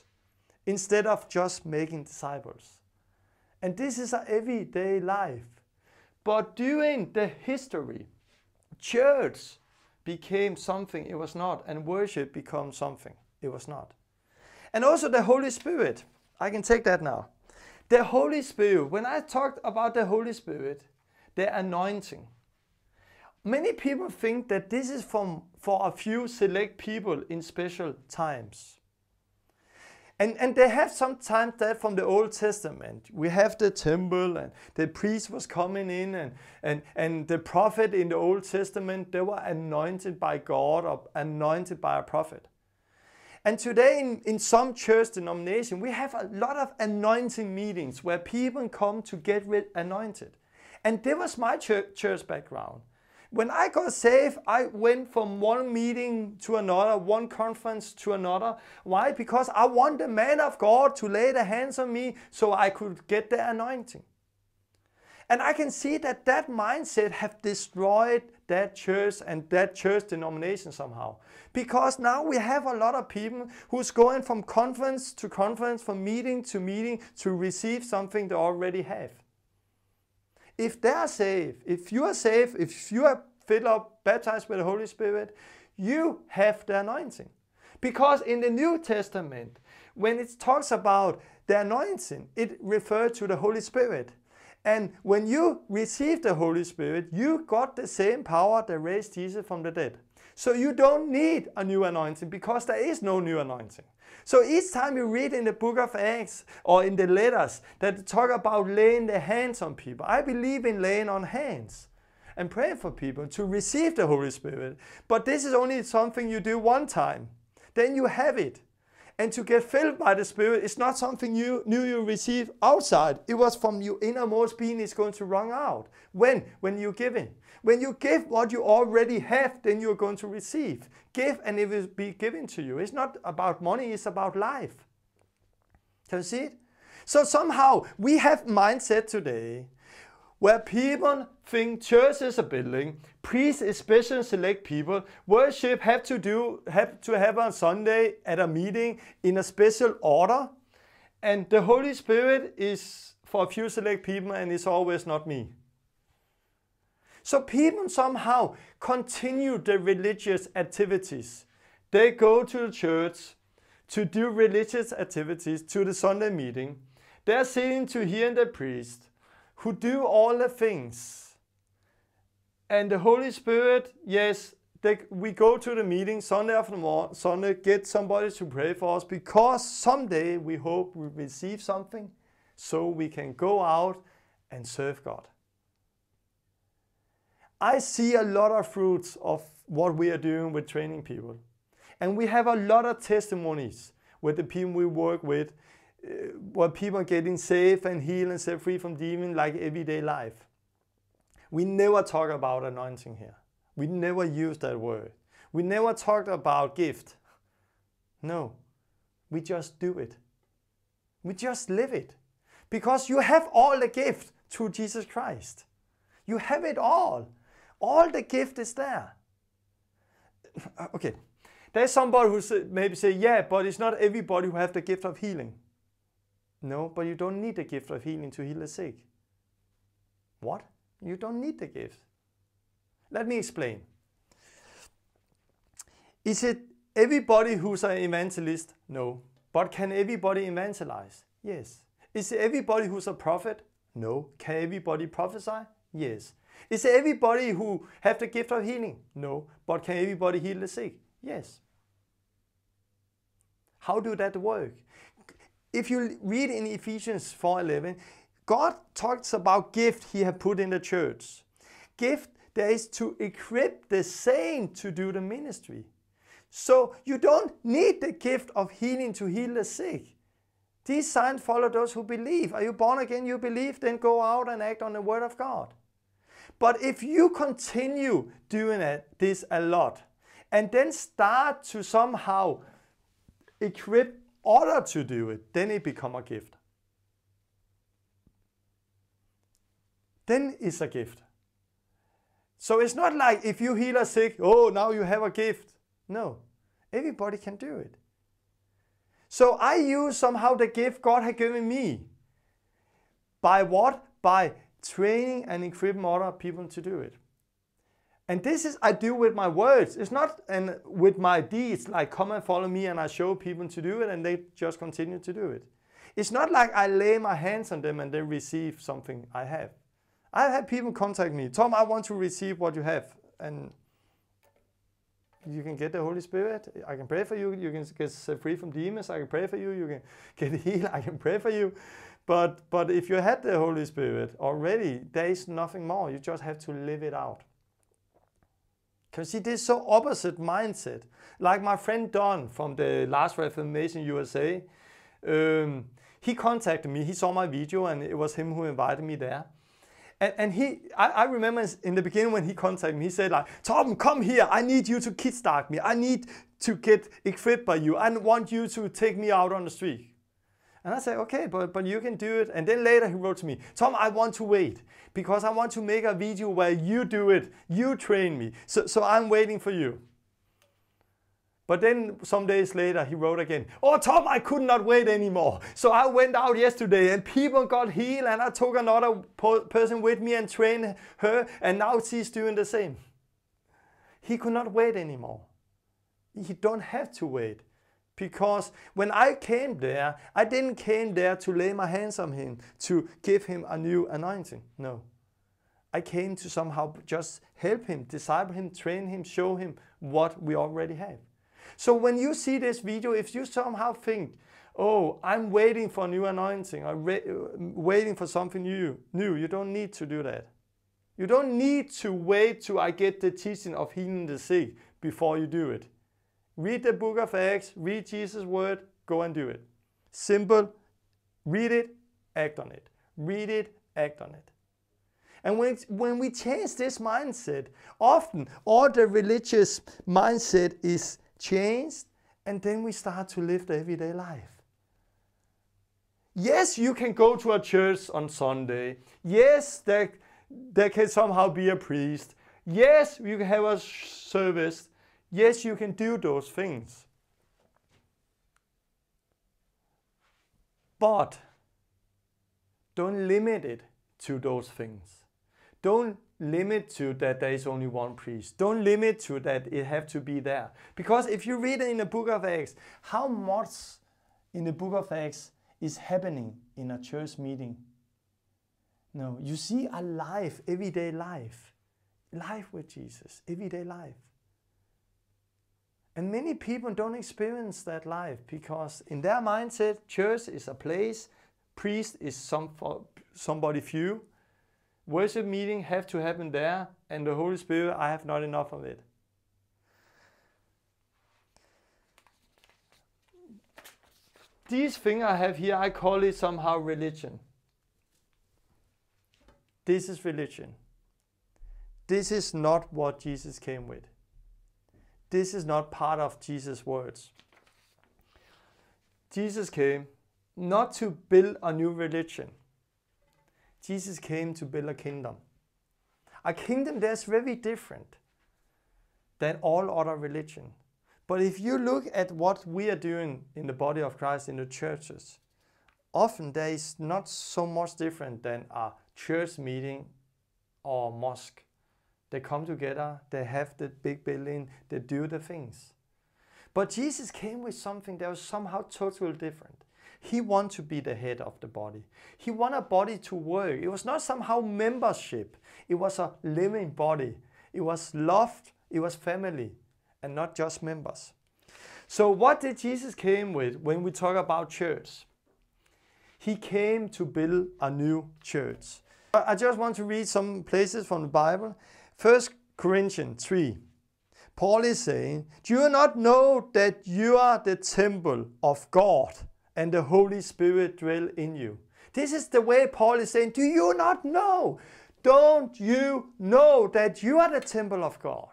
instead of just making disciples. And this is our everyday life. But during the history, church became something it was not, and worship became something it was not. And also the Holy Spirit I can take that now. The Holy Spirit, when I talked about the Holy Spirit, the anointing, many people think that this is from, for a few select people in special times. And, and they have sometimes that from the Old Testament. We have the temple and the priest was coming in and, and, and the prophet in the Old Testament, they were anointed by God or anointed by a prophet. And today, in, in some church denomination, we have a lot of anointing meetings where people come to get rid, anointed. And that was my church, church background. When I got saved, I went from one meeting to another, one conference to another. Why? Because I want the man of God to lay the hands on me so I could get the anointing. And I can see that that mindset have destroyed that church and that church denomination somehow. Because now we have a lot of people who's going from conference to conference, from meeting to meeting to receive something they already have. If they are safe, if you are safe, if you are filled up, baptized with the Holy Spirit, you have the anointing. Because in the New Testament, when it talks about the anointing, it refers to the Holy Spirit. And when you received the Holy Spirit, you got the same power that raised Jesus from the dead. So you don't need a new anointing because there is no new anointing. So each time you read in the book of Acts or in the letters that talk about laying the hands on people, I believe in laying on hands and praying for people to receive the Holy Spirit. But this is only something you do one time. Then you have it. And to get filled by the Spirit is not something you knew you receive outside. It was from your innermost being It's going to run out. When? When you give in. When you give what you already have, then you're going to receive. Give and it will be given to you. It's not about money, it's about life. Can you see it? So somehow we have mindset today where people think church is a building, priests especially select people, worship have to do have to happen on Sunday at a meeting in a special order, and the Holy Spirit is for a few select people and it's always not me. So people somehow continue their religious activities. They go to the church to do religious activities, to the Sunday meeting. They're sitting to hear the priest who do all the things. And the Holy Spirit, yes, they, we go to the meeting Sunday after Sunday, get somebody to pray for us because someday we hope we receive something so we can go out and serve God. I see a lot of fruits of what we are doing with training people. And we have a lot of testimonies with the people we work with what people are getting safe and healed and set free from demon like everyday life. We never talk about anointing here. We never use that word. We never talked about gift. No, we just do it. We just live it. Because you have all the gift through Jesus Christ. You have it all. All the gift is there. Uh, okay, there's somebody who maybe say, yeah, but it's not everybody who have the gift of healing. No, but you don't need the gift of healing to heal the sick. What? You don't need the gift. Let me explain. Is it everybody who's an evangelist? No. But can everybody evangelize? Yes. Is it everybody who's a prophet? No. Can everybody prophesy? Yes. Is it everybody who have the gift of healing? No. But can everybody heal the sick? Yes. How do that work? if you read in Ephesians 4:11, God talks about gift he had put in the church. Gift there is to equip the saint to do the ministry. So you don't need the gift of healing to heal the sick. These signs follow those who believe. Are you born again? You believe, then go out and act on the word of God. But if you continue doing this a lot and then start to somehow equip order to do it, then it become a gift. Then it's a gift. So it's not like if you heal a sick, oh, now you have a gift. No, everybody can do it. So I use somehow the gift God had given me. By what? By training and equipping other people to do it. And this is I do with my words. It's not and with my deeds like come and follow me and I show people to do it and they just continue to do it. It's not like I lay my hands on them and they receive something I have. I've had people contact me, Tom, I want to receive what you have. And you can get the Holy Spirit. I can pray for you. You can get set free from demons. I can pray for you. You can get healed. I can pray for you. But but if you had the Holy Spirit already, there is nothing more. You just have to live it out. Because it is so opposite mindset. Like my friend Don from the last Reformation USA, um, he contacted me. He saw my video, and it was him who invited me there. And, and he, I, I, remember in the beginning when he contacted me, he said like, "Tom, come here. I need you to kickstart me. I need to get equipped by you. I want you to take me out on the street. And I said, okay, but, but you can do it. And then later he wrote to me, Tom, I want to wait because I want to make a video where you do it. You train me. So, so I'm waiting for you. But then some days later he wrote again, Oh Tom, I could not wait anymore. So I went out yesterday and people got healed and I took another person with me and trained her and now she's doing the same. He could not wait anymore. He don't have to wait. Because when I came there, I didn't came there to lay my hands on him, to give him a new anointing. No. I came to somehow just help him, disciple him, train him, show him what we already have. So when you see this video, if you somehow think, oh, I'm waiting for new anointing, I'm waiting for something new, new, you don't need to do that. You don't need to wait till I get the teaching of healing the sick before you do it. Read the book of Acts, read Jesus' word, go and do it. Simple. Read it, act on it. Read it, act on it. And when, when we change this mindset, often all the religious mindset is changed, and then we start to live the everyday life. Yes, you can go to a church on Sunday. Yes, there, there can somehow be a priest. Yes, you can have a service. Yes, you can do those things. But don't limit it to those things. Don't limit to that there is only one priest. Don't limit to that it have to be there. Because if you read in the book of Acts, how much in the book of Acts is happening in a church meeting? No, you see a life, everyday life, life with Jesus, everyday life. And many people don't experience that life because in their mindset, church is a place, priest is some somebody few. Worship meeting have to happen there, and the Holy Spirit, I have not enough of it. These things I have here, I call it somehow religion. This is religion. This is not what Jesus came with. This is not part of Jesus' words. Jesus came not to build a new religion. Jesus came to build a kingdom. A kingdom that's very different than all other religion. But if you look at what we are doing in the body of Christ in the churches, often there is not so much different than a church meeting or mosque. They come together, they have the big building, they do the things. But Jesus came with something that was somehow totally different. He wanted to be the head of the body. He wanted a body to work. It was not somehow membership. It was a living body. It was loved. It was family and not just members. So what did Jesus came with when we talk about church? He came to build a new church. I just want to read some places from the Bible. 1 Corinthians 3, Paul is saying, Do you not know that you are the temple of God and the Holy Spirit dwell in you? This is the way Paul is saying, Do you not know? Don't you know that you are the temple of God?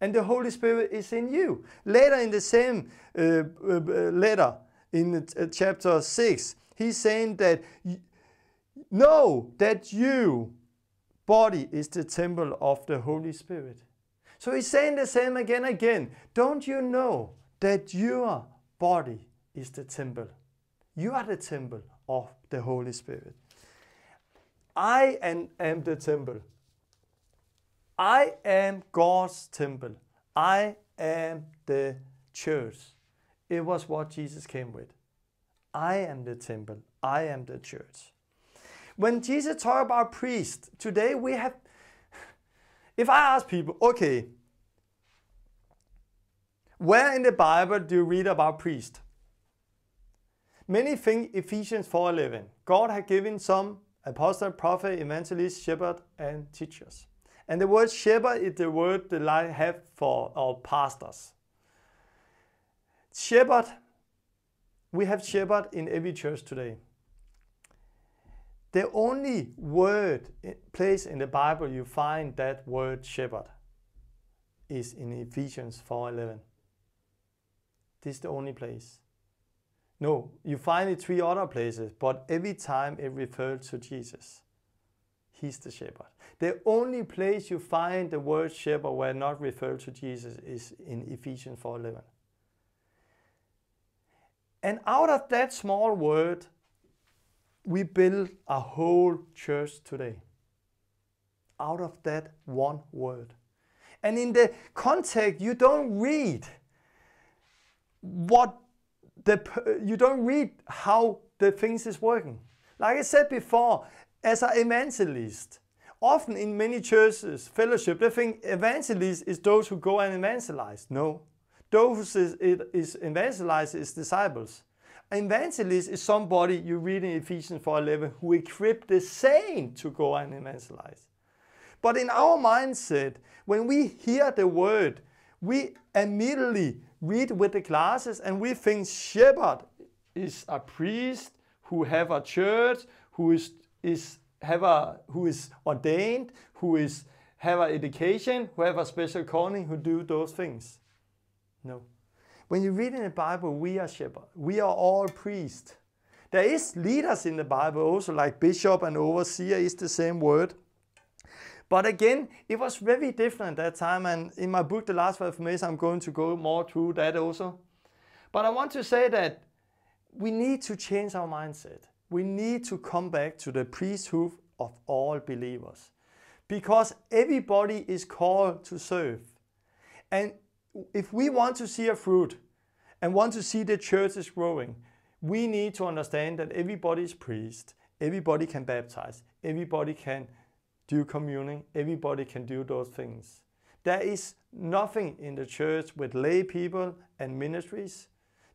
and the Holy Spirit is in you. Later in the same uh, uh, uh letter, in uh, chapter 6, he's saying that know that you body is the temple of the Holy Spirit. So he's saying the same again again. Don't you know that your body is the temple? You are the temple of the Holy Spirit. I am, am the temple. I am God's temple. I am the church. It was what Jesus came with. I am the temple. I am the church. When Jesus talked about priests, today we have. If I ask people, okay, where in the Bible do you read about priests? Many think Ephesians 4.11, God had given some apostle, prophet, evangelist, shepherd, and teachers. And the word shepherd is the word that I have for our pastors. Shepherd, we have shepherd in every church today. The only word place in the Bible you find that word shepherd is in Ephesians 4:11. This is the only place. No, you find it three other places, but every time it refers to Jesus. He's the shepherd. The only place you find the word shepherd where not referred to Jesus is in Ephesians 4:11. And out of that small word, we build a whole church today out of that one word. And in the context, you don't read what the you don't read how the things is working. Like I said before, as an evangelist, often in many churches, fellowship, they think evangelist is those who go and evangelize. No, those is, it is evangelize is disciples. An evangelist is somebody you read in Ephesians 4:11 who equipped the saints to go and evangelize. But in our mindset, when we hear the word, we immediately read with the glasses and we think shepherd is a priest who have a church who is is have a who is ordained, who is have an education, who have a special calling, who do those things. No. When you read in the Bible, we are shepherds. We are all priests. There is leaders in the Bible also, like bishop and overseer is the same word. But again, it was very different that time. And in my book, The Last Five Maze, I'm going to go more through that also. But I want to say that we need to change our mindset. We need to come back to the priesthood of all believers because everybody is called to serve. And if we want to see a fruit and want to see the church is growing, we need to understand that everybody is priest, everybody can baptize, everybody can do communing, everybody can do those things. There is nothing in the church with lay people and ministries.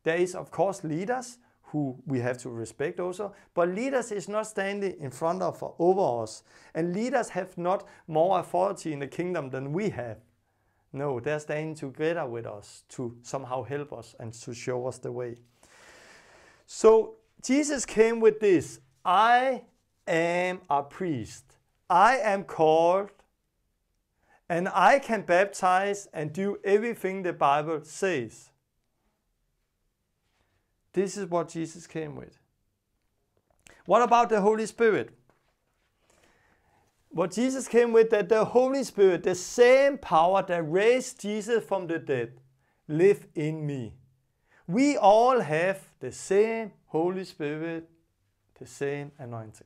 There is, of course, leaders who we have to respect also, but leaders is not standing in front of or over us, and leaders have not more authority in the kingdom than we have. No, they're standing together with us to somehow help us and to show us the way. So Jesus came with this I am a priest, I am called, and I can baptize and do everything the Bible says. This is what Jesus came with. What about the Holy Spirit? What Jesus came with that the Holy Spirit, the same power that raised Jesus from the dead, live in me. We all have the same Holy Spirit, the same anointing.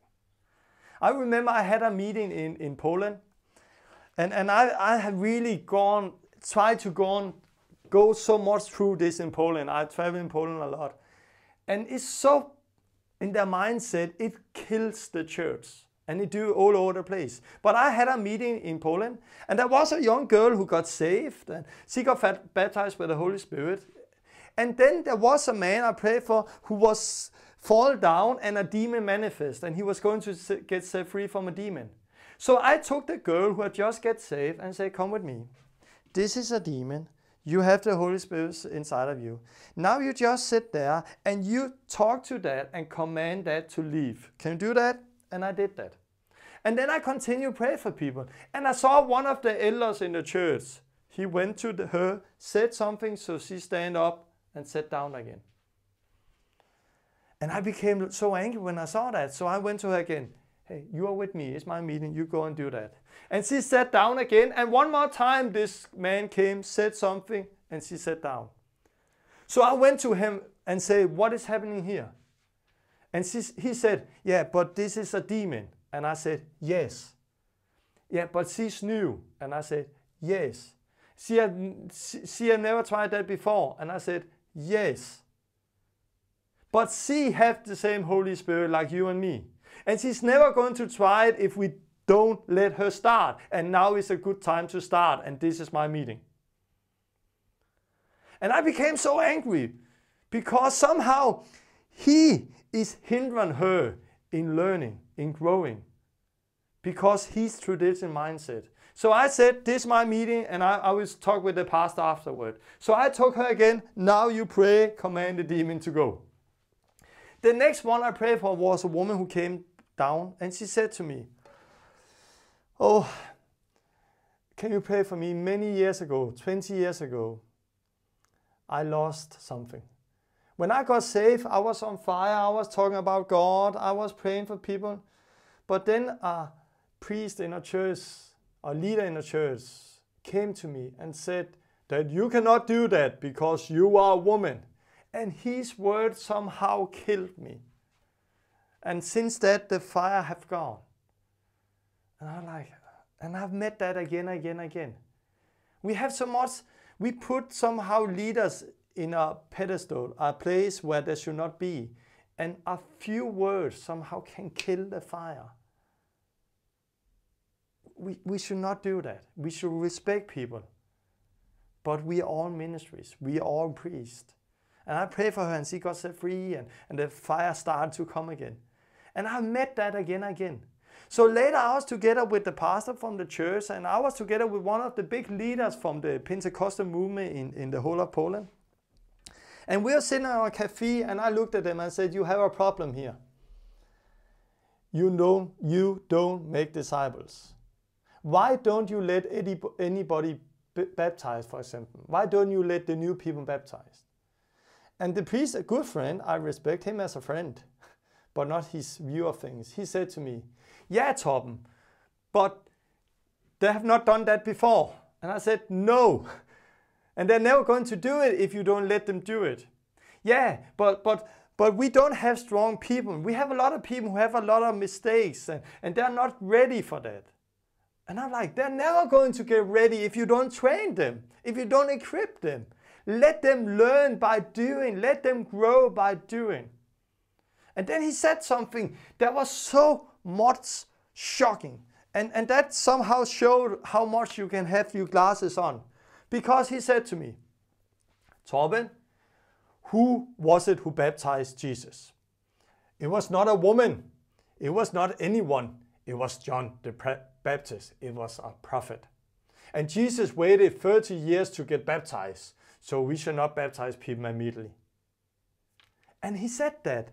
I remember I had a meeting in, in Poland and, and I, I have really gone, tried to go on, go so much through this in Poland. I travel in Poland a lot. And it's so in their mindset, it kills the church. And they do all over the place. But I had a meeting in Poland, and there was a young girl who got saved, and she got baptized with the Holy Spirit. And then there was a man I prayed for who was fall down and a demon manifest, and he was going to get set free from a demon. So I took the girl who had just got saved and said, "Come with me. This is a demon. You have the Holy Spirit inside of you. Now you just sit there and you talk to that and command that to leave. Can you do that?" And I did that. And then I continued pray for people. And I saw one of the elders in the church. He went to the, her, said something, so she stand up and sat down again. And I became so angry when I saw that. So I went to her again. Hey, you are with me. It's my meeting. You go and do that. And she sat down again. And one more time, this man came, said something, and she sat down. So I went to him and said, What is happening here? And she, he said, Yeah, but this is a demon. And I said, Yes. Yeah, but she's new. And I said, Yes. She had, she, she had never tried that before. And I said, Yes. But she have the same Holy Spirit like you and me. And she's never going to try it if we don't let her start. And now is a good time to start. And this is my meeting. And I became so angry because somehow he is hindering her in learning, in growing, because he's tradition mindset. So I said, this is my meeting, and I, I will talk with the pastor afterward. So I told her again, now you pray, command the demon to go. The next one I prayed for was a woman who came down, and she said to me, oh, can you pray for me? Many years ago, 20 years ago, I lost something. When I got saved, I was on fire, I was talking about God, I was praying for people. But then a priest in a church, a leader in a church, came to me and said that you cannot do that because you are a woman. And his word somehow killed me. And since that, the fire have gone. And I'm like, and I've met that again, again, again. We have so much, we put somehow leaders in a pedestal, a place where there should not be, and a few words somehow can kill the fire. We, we should not do that. We should respect people. But we are all ministries, we are all priests. And I pray for her and she got set free and, and the fire started to come again. And I met that again and again. So later I was together with the pastor from the church and I was together with one of the big leaders from the Pentecostal movement in, in the whole of Poland. And we are sitting in our cafe, and I looked at them and said, You have a problem here. You don't, you don't make disciples. Why don't you let anybody baptized, for example? Why don't you let the new people baptized? And the priest, a good friend, I respect him as a friend, but not his view of things. He said to me, Yeah, Torben, but they have not done that before. And I said, No. And they're never going to do it if you don't let them do it. Yeah, but, but, but we don't have strong people. We have a lot of people who have a lot of mistakes and, and they're not ready for that. And I'm like, they're never going to get ready if you don't train them, if you don't equip them. Let them learn by doing, let them grow by doing. And then he said something that was so much shocking. And, and that somehow showed how much you can have your glasses on. Because he said to me, Torben, who was it who baptized Jesus? It was not a woman. It was not anyone. It was John the Baptist. It was a prophet. And Jesus waited 30 years to get baptized, so we should not baptize people immediately. And he said that.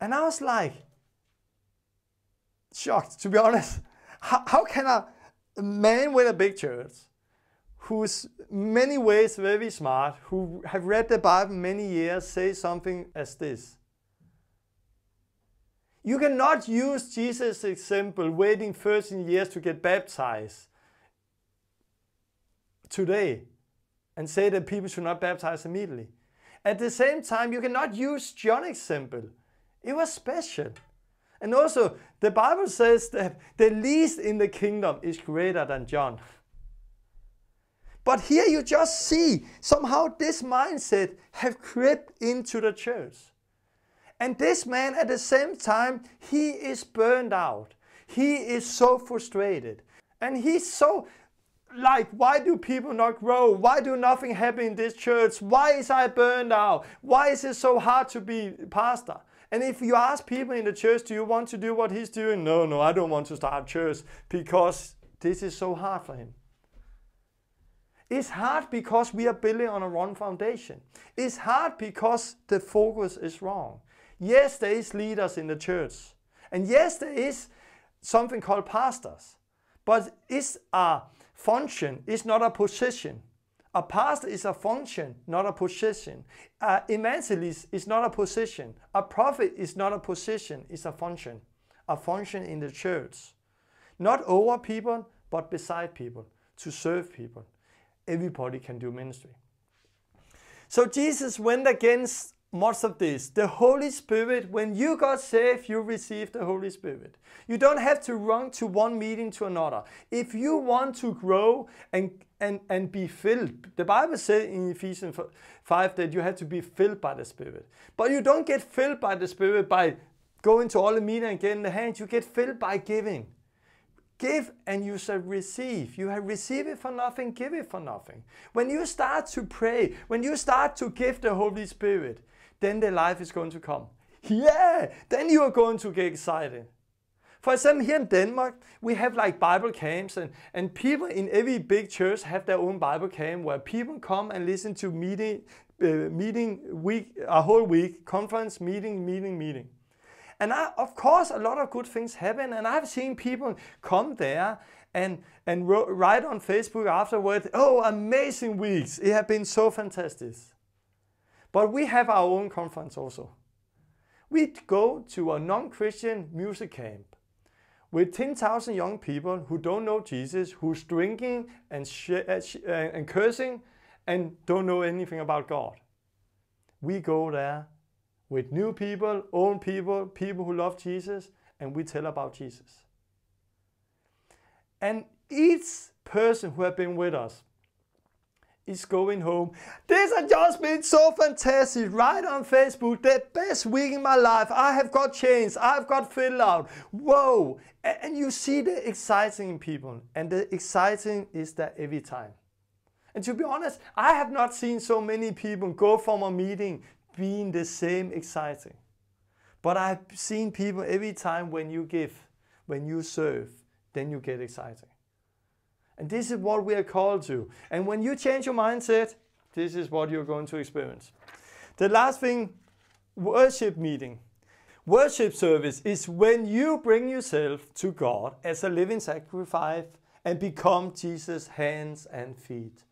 And I was like, shocked, to be honest. How, how can a man with a big church who's many ways very smart, who have read the Bible many years, say something as this. You cannot use Jesus' example, waiting 13 years to get baptized today, and say that people should not baptize immediately. At the same time, you cannot use John's example. It was special. And also, the Bible says that the least in the kingdom is greater than John. But here you just see somehow this mindset have crept into the church. And this man at the same time, he is burned out. He is so frustrated. And he's so like, why do people not grow? Why do nothing happen in this church? Why is I burned out? Why is it so hard to be pastor? And if you ask people in the church, do you want to do what he's doing? No, no, I don't want to start a church because this is so hard for him. It's hard because we are building on a wrong foundation. It's hard because the focus is wrong. Yes, there is leaders in the church. And yes, there is something called pastors. But it's a function, it's not a position. A pastor is a function, not a position. An evangelist is not a position. A prophet is not a position, it's a function. A function in the church. Not over people, but beside people, to serve people. Everybody can do ministry. So Jesus went against most of this. The Holy Spirit, when you got saved, you received the Holy Spirit. You don't have to run to one meeting to another. If you want to grow and, and, and be filled, the Bible says in Ephesians 5 that you have to be filled by the Spirit. But you don't get filled by the Spirit by going to all the meetings and getting the hands. You get filled by giving. Give and you shall receive. You have received it for nothing, give it for nothing. When you start to pray, when you start to give the Holy Spirit, then the life is going to come. Yeah, then you are going to get excited. For example, here in Denmark, we have like Bible camps, and, and people in every big church have their own Bible camp where people come and listen to meeting, uh, meeting week, a whole week, conference, meeting, meeting, meeting. And I, of course, a lot of good things happen. And I've seen people come there and, and write on Facebook afterward, oh, amazing weeks. It has been so fantastic. But we have our own conference also. We go to a non-Christian music camp with 10,000 young people who don't know Jesus, who's drinking and, uh, uh, and cursing and don't know anything about God. We go there with new people, old people, people who love Jesus, and we tell about Jesus. And each person who has been with us is going home. This has just been so fantastic. Right on Facebook, the best week in my life. I have got changed. I've got filled out. Whoa! And you see the exciting in people, and the exciting is that every time. And to be honest, I have not seen so many people go from a meeting been the same exciting. But I've seen people every time when you give, when you serve, then you get exciting. And this is what we are called to. And when you change your mindset, this is what you're going to experience. The last thing worship meeting. Worship service is when you bring yourself to God as a living sacrifice and become Jesus' hands and feet.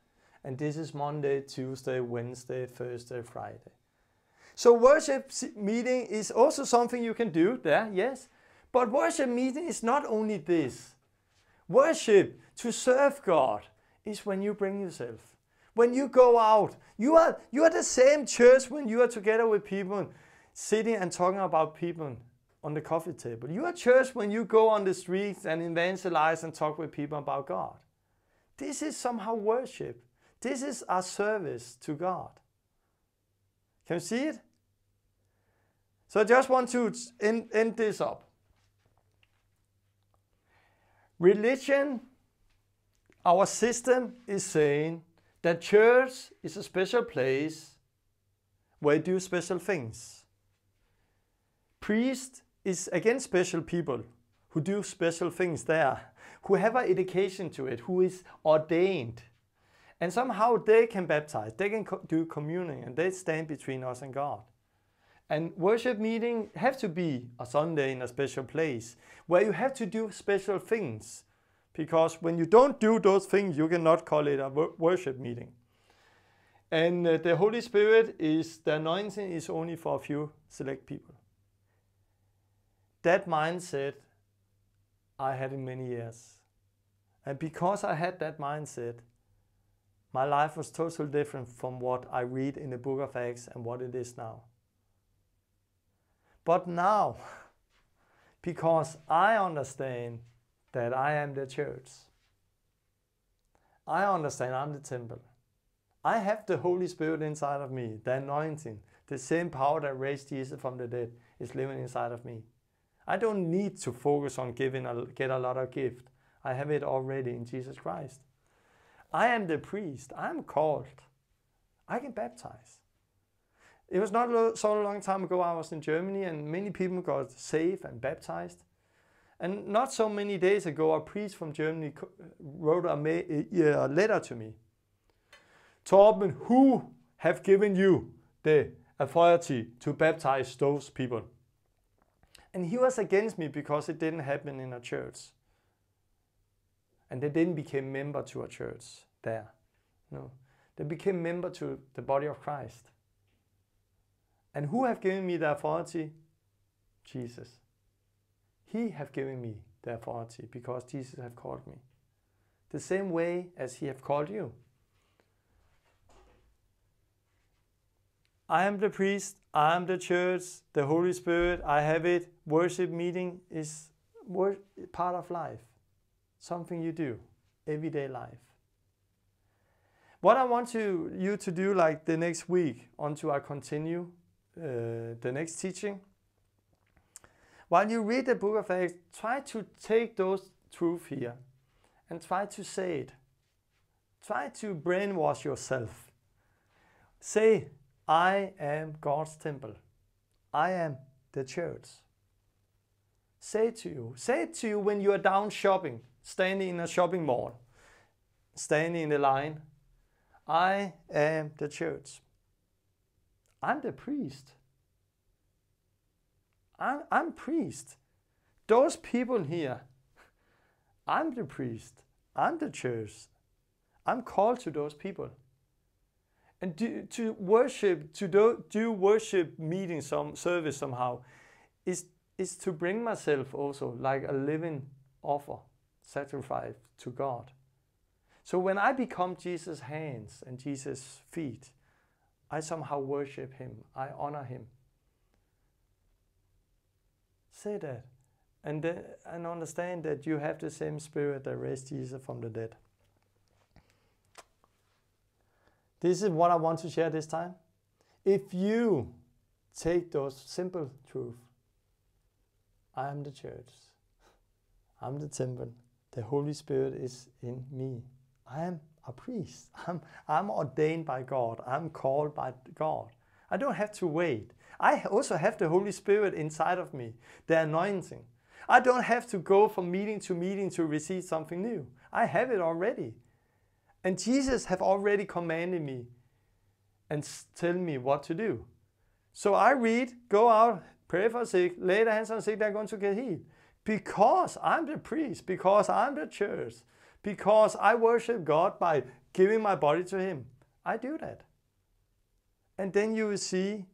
And this is Monday, Tuesday, Wednesday, Thursday, Friday. So worship meeting is also something you can do there, yes. But worship meeting is not only this. Worship to serve God is when you bring yourself. When you go out, you are you are the same church when you are together with people, sitting and talking about people on the coffee table. You are church when you go on the streets and evangelize and talk with people about God. This is somehow worship. This is our service to God. Can you see it? So I just want to end, end this up. Religion, our system is saying that church is a special place where you do special things. Priest is again special people who do special things there, who have an education to it, who is ordained. And somehow they can baptize, they can do communion, and they stand between us and God. And worship meeting have to be a Sunday in a special place where you have to do special things because when you don't do those things, you cannot call it a worship meeting. And uh, the Holy Spirit is the anointing is only for a few select people. That mindset I had in many years. And because I had that mindset, my life was totally different from what I read in the book of Acts and what it is now. But now, because I understand that I am the church, I understand I'm the temple. I have the Holy Spirit inside of me, the anointing, the same power that raised Jesus from the dead is living inside of me. I don't need to focus on giving a, get a lot of gift. I have it already in Jesus Christ. I am the priest. I'm called. I can baptize. It was not so long time ago I was in Germany and many people got saved and baptized. And not so many days ago, a priest from Germany wrote a, a letter to me. Torben, who have given you the authority to baptize those people? And he was against me because it didn't happen in a church. And they didn't become member to a church there. No. They became member to the body of Christ. And who have given me the authority? Jesus. He have given me the authority because Jesus have called me. The same way as he have called you. I am the priest, I am the church, the Holy Spirit, I have it. Worship meeting is part of life, something you do, everyday life. What I want to, you to do like the next week until I continue uh, the next teaching. While you read the book of Acts, try to take those truths here and try to say it. Try to brainwash yourself. Say, I am God's temple. I am the church. Say it to you, say it to you when you are down shopping, standing in a shopping mall, standing in the line, I am the church. I'm the priest. I'm, I'm priest. Those people here, I'm the priest. I'm the church. I'm called to those people. And do, to worship, to do, do worship meeting some service somehow, is, is to bring myself also like a living offer, sacrifice to God. So when I become Jesus' hands and Jesus' feet, I somehow worship him, I honor him. Say that. And, then, and understand that you have the same spirit that raised Jesus from the dead. This is what I want to share this time. If you take those simple truths, I am the church, I'm the temple, the Holy Spirit is in me, I am a priest. I'm, I'm ordained by God. I'm called by God. I don't have to wait. I also have the Holy Spirit inside of me, the anointing. I don't have to go from meeting to meeting to receive something new. I have it already. And Jesus have already commanded me and tell me what to do. So I read, go out, pray for sick, lay the hands on sick, they're going to get healed. Because I'm the priest, because I'm the church, because I worship God by giving my body to Him. I do that. And then you will see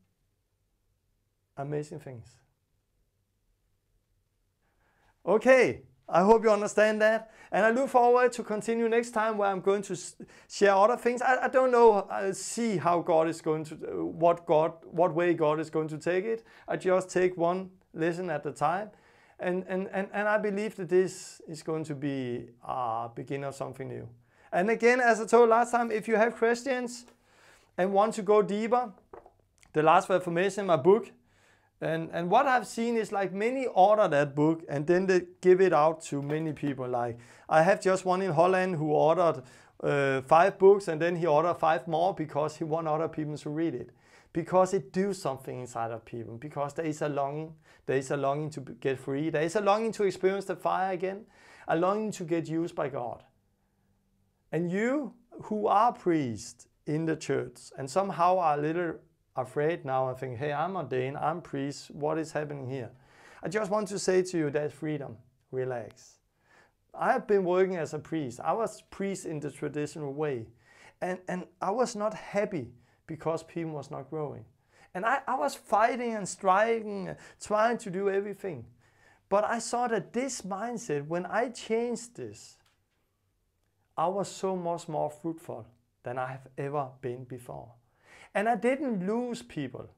amazing things. Okay, I hope you understand that. And I look forward to continue next time where I'm going to share other things. I, I don't know, i uh, see how God is going to, uh, what God, what way God is going to take it. I just take one lesson at a time. And, and, and, and I believe that this is going to be a beginning of something new. And again, as I told last time, if you have questions and want to go deeper, the last reformation, my book, and, and what I've seen is like many order that book and then they give it out to many people. Like I have just one in Holland who ordered uh, five books and then he ordered five more because he want other people to read it because it do something inside of people because there is a longing there is a longing to get free there is a longing to experience the fire again a longing to get used by god and you who are priests in the church and somehow are a little afraid now and think hey i'm ordained i'm priest what is happening here i just want to say to you that freedom relax I have been working as a priest. I was priest in the traditional way. And, and I was not happy because people was not growing. And I, I was fighting and striving, trying to do everything. But I saw that this mindset, when I changed this, I was so much more fruitful than I have ever been before. And I didn't lose people.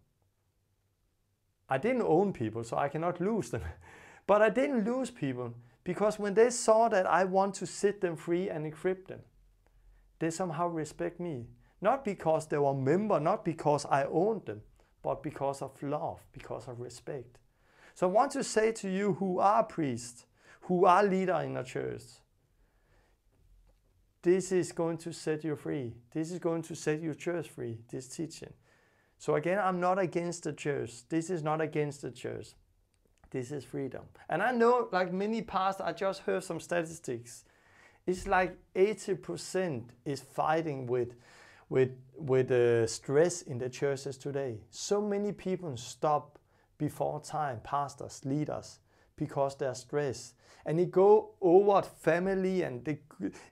I didn't own people, so I cannot lose them. but I didn't lose people. Because when they saw that I want to set them free and encrypt them, they somehow respect me. Not because they were a member, not because I owned them, but because of love, because of respect. So I want to say to you who are priests, who are leader in the church, this is going to set you free. This is going to set your church free, this teaching. So again, I'm not against the church. This is not against the church. This is freedom. And I know, like many past, I just heard some statistics. It's like 80% is fighting with, with, with uh, stress in the churches today. So many people stop before time, pastors, leaders, because they're stressed. And it go over family and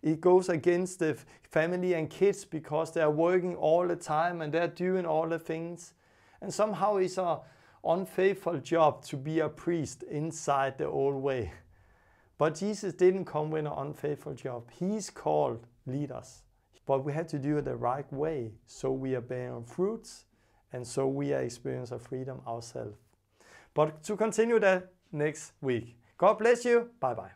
it goes against the family and kids because they're working all the time and they're doing all the things. And somehow it's a unfaithful job to be a priest inside the old way. But Jesus didn't come with an unfaithful job. He's called leaders. But we have to do it the right way so we are bearing fruits and so we are experiencing freedom ourselves. But to continue that next week. God bless you. Bye bye.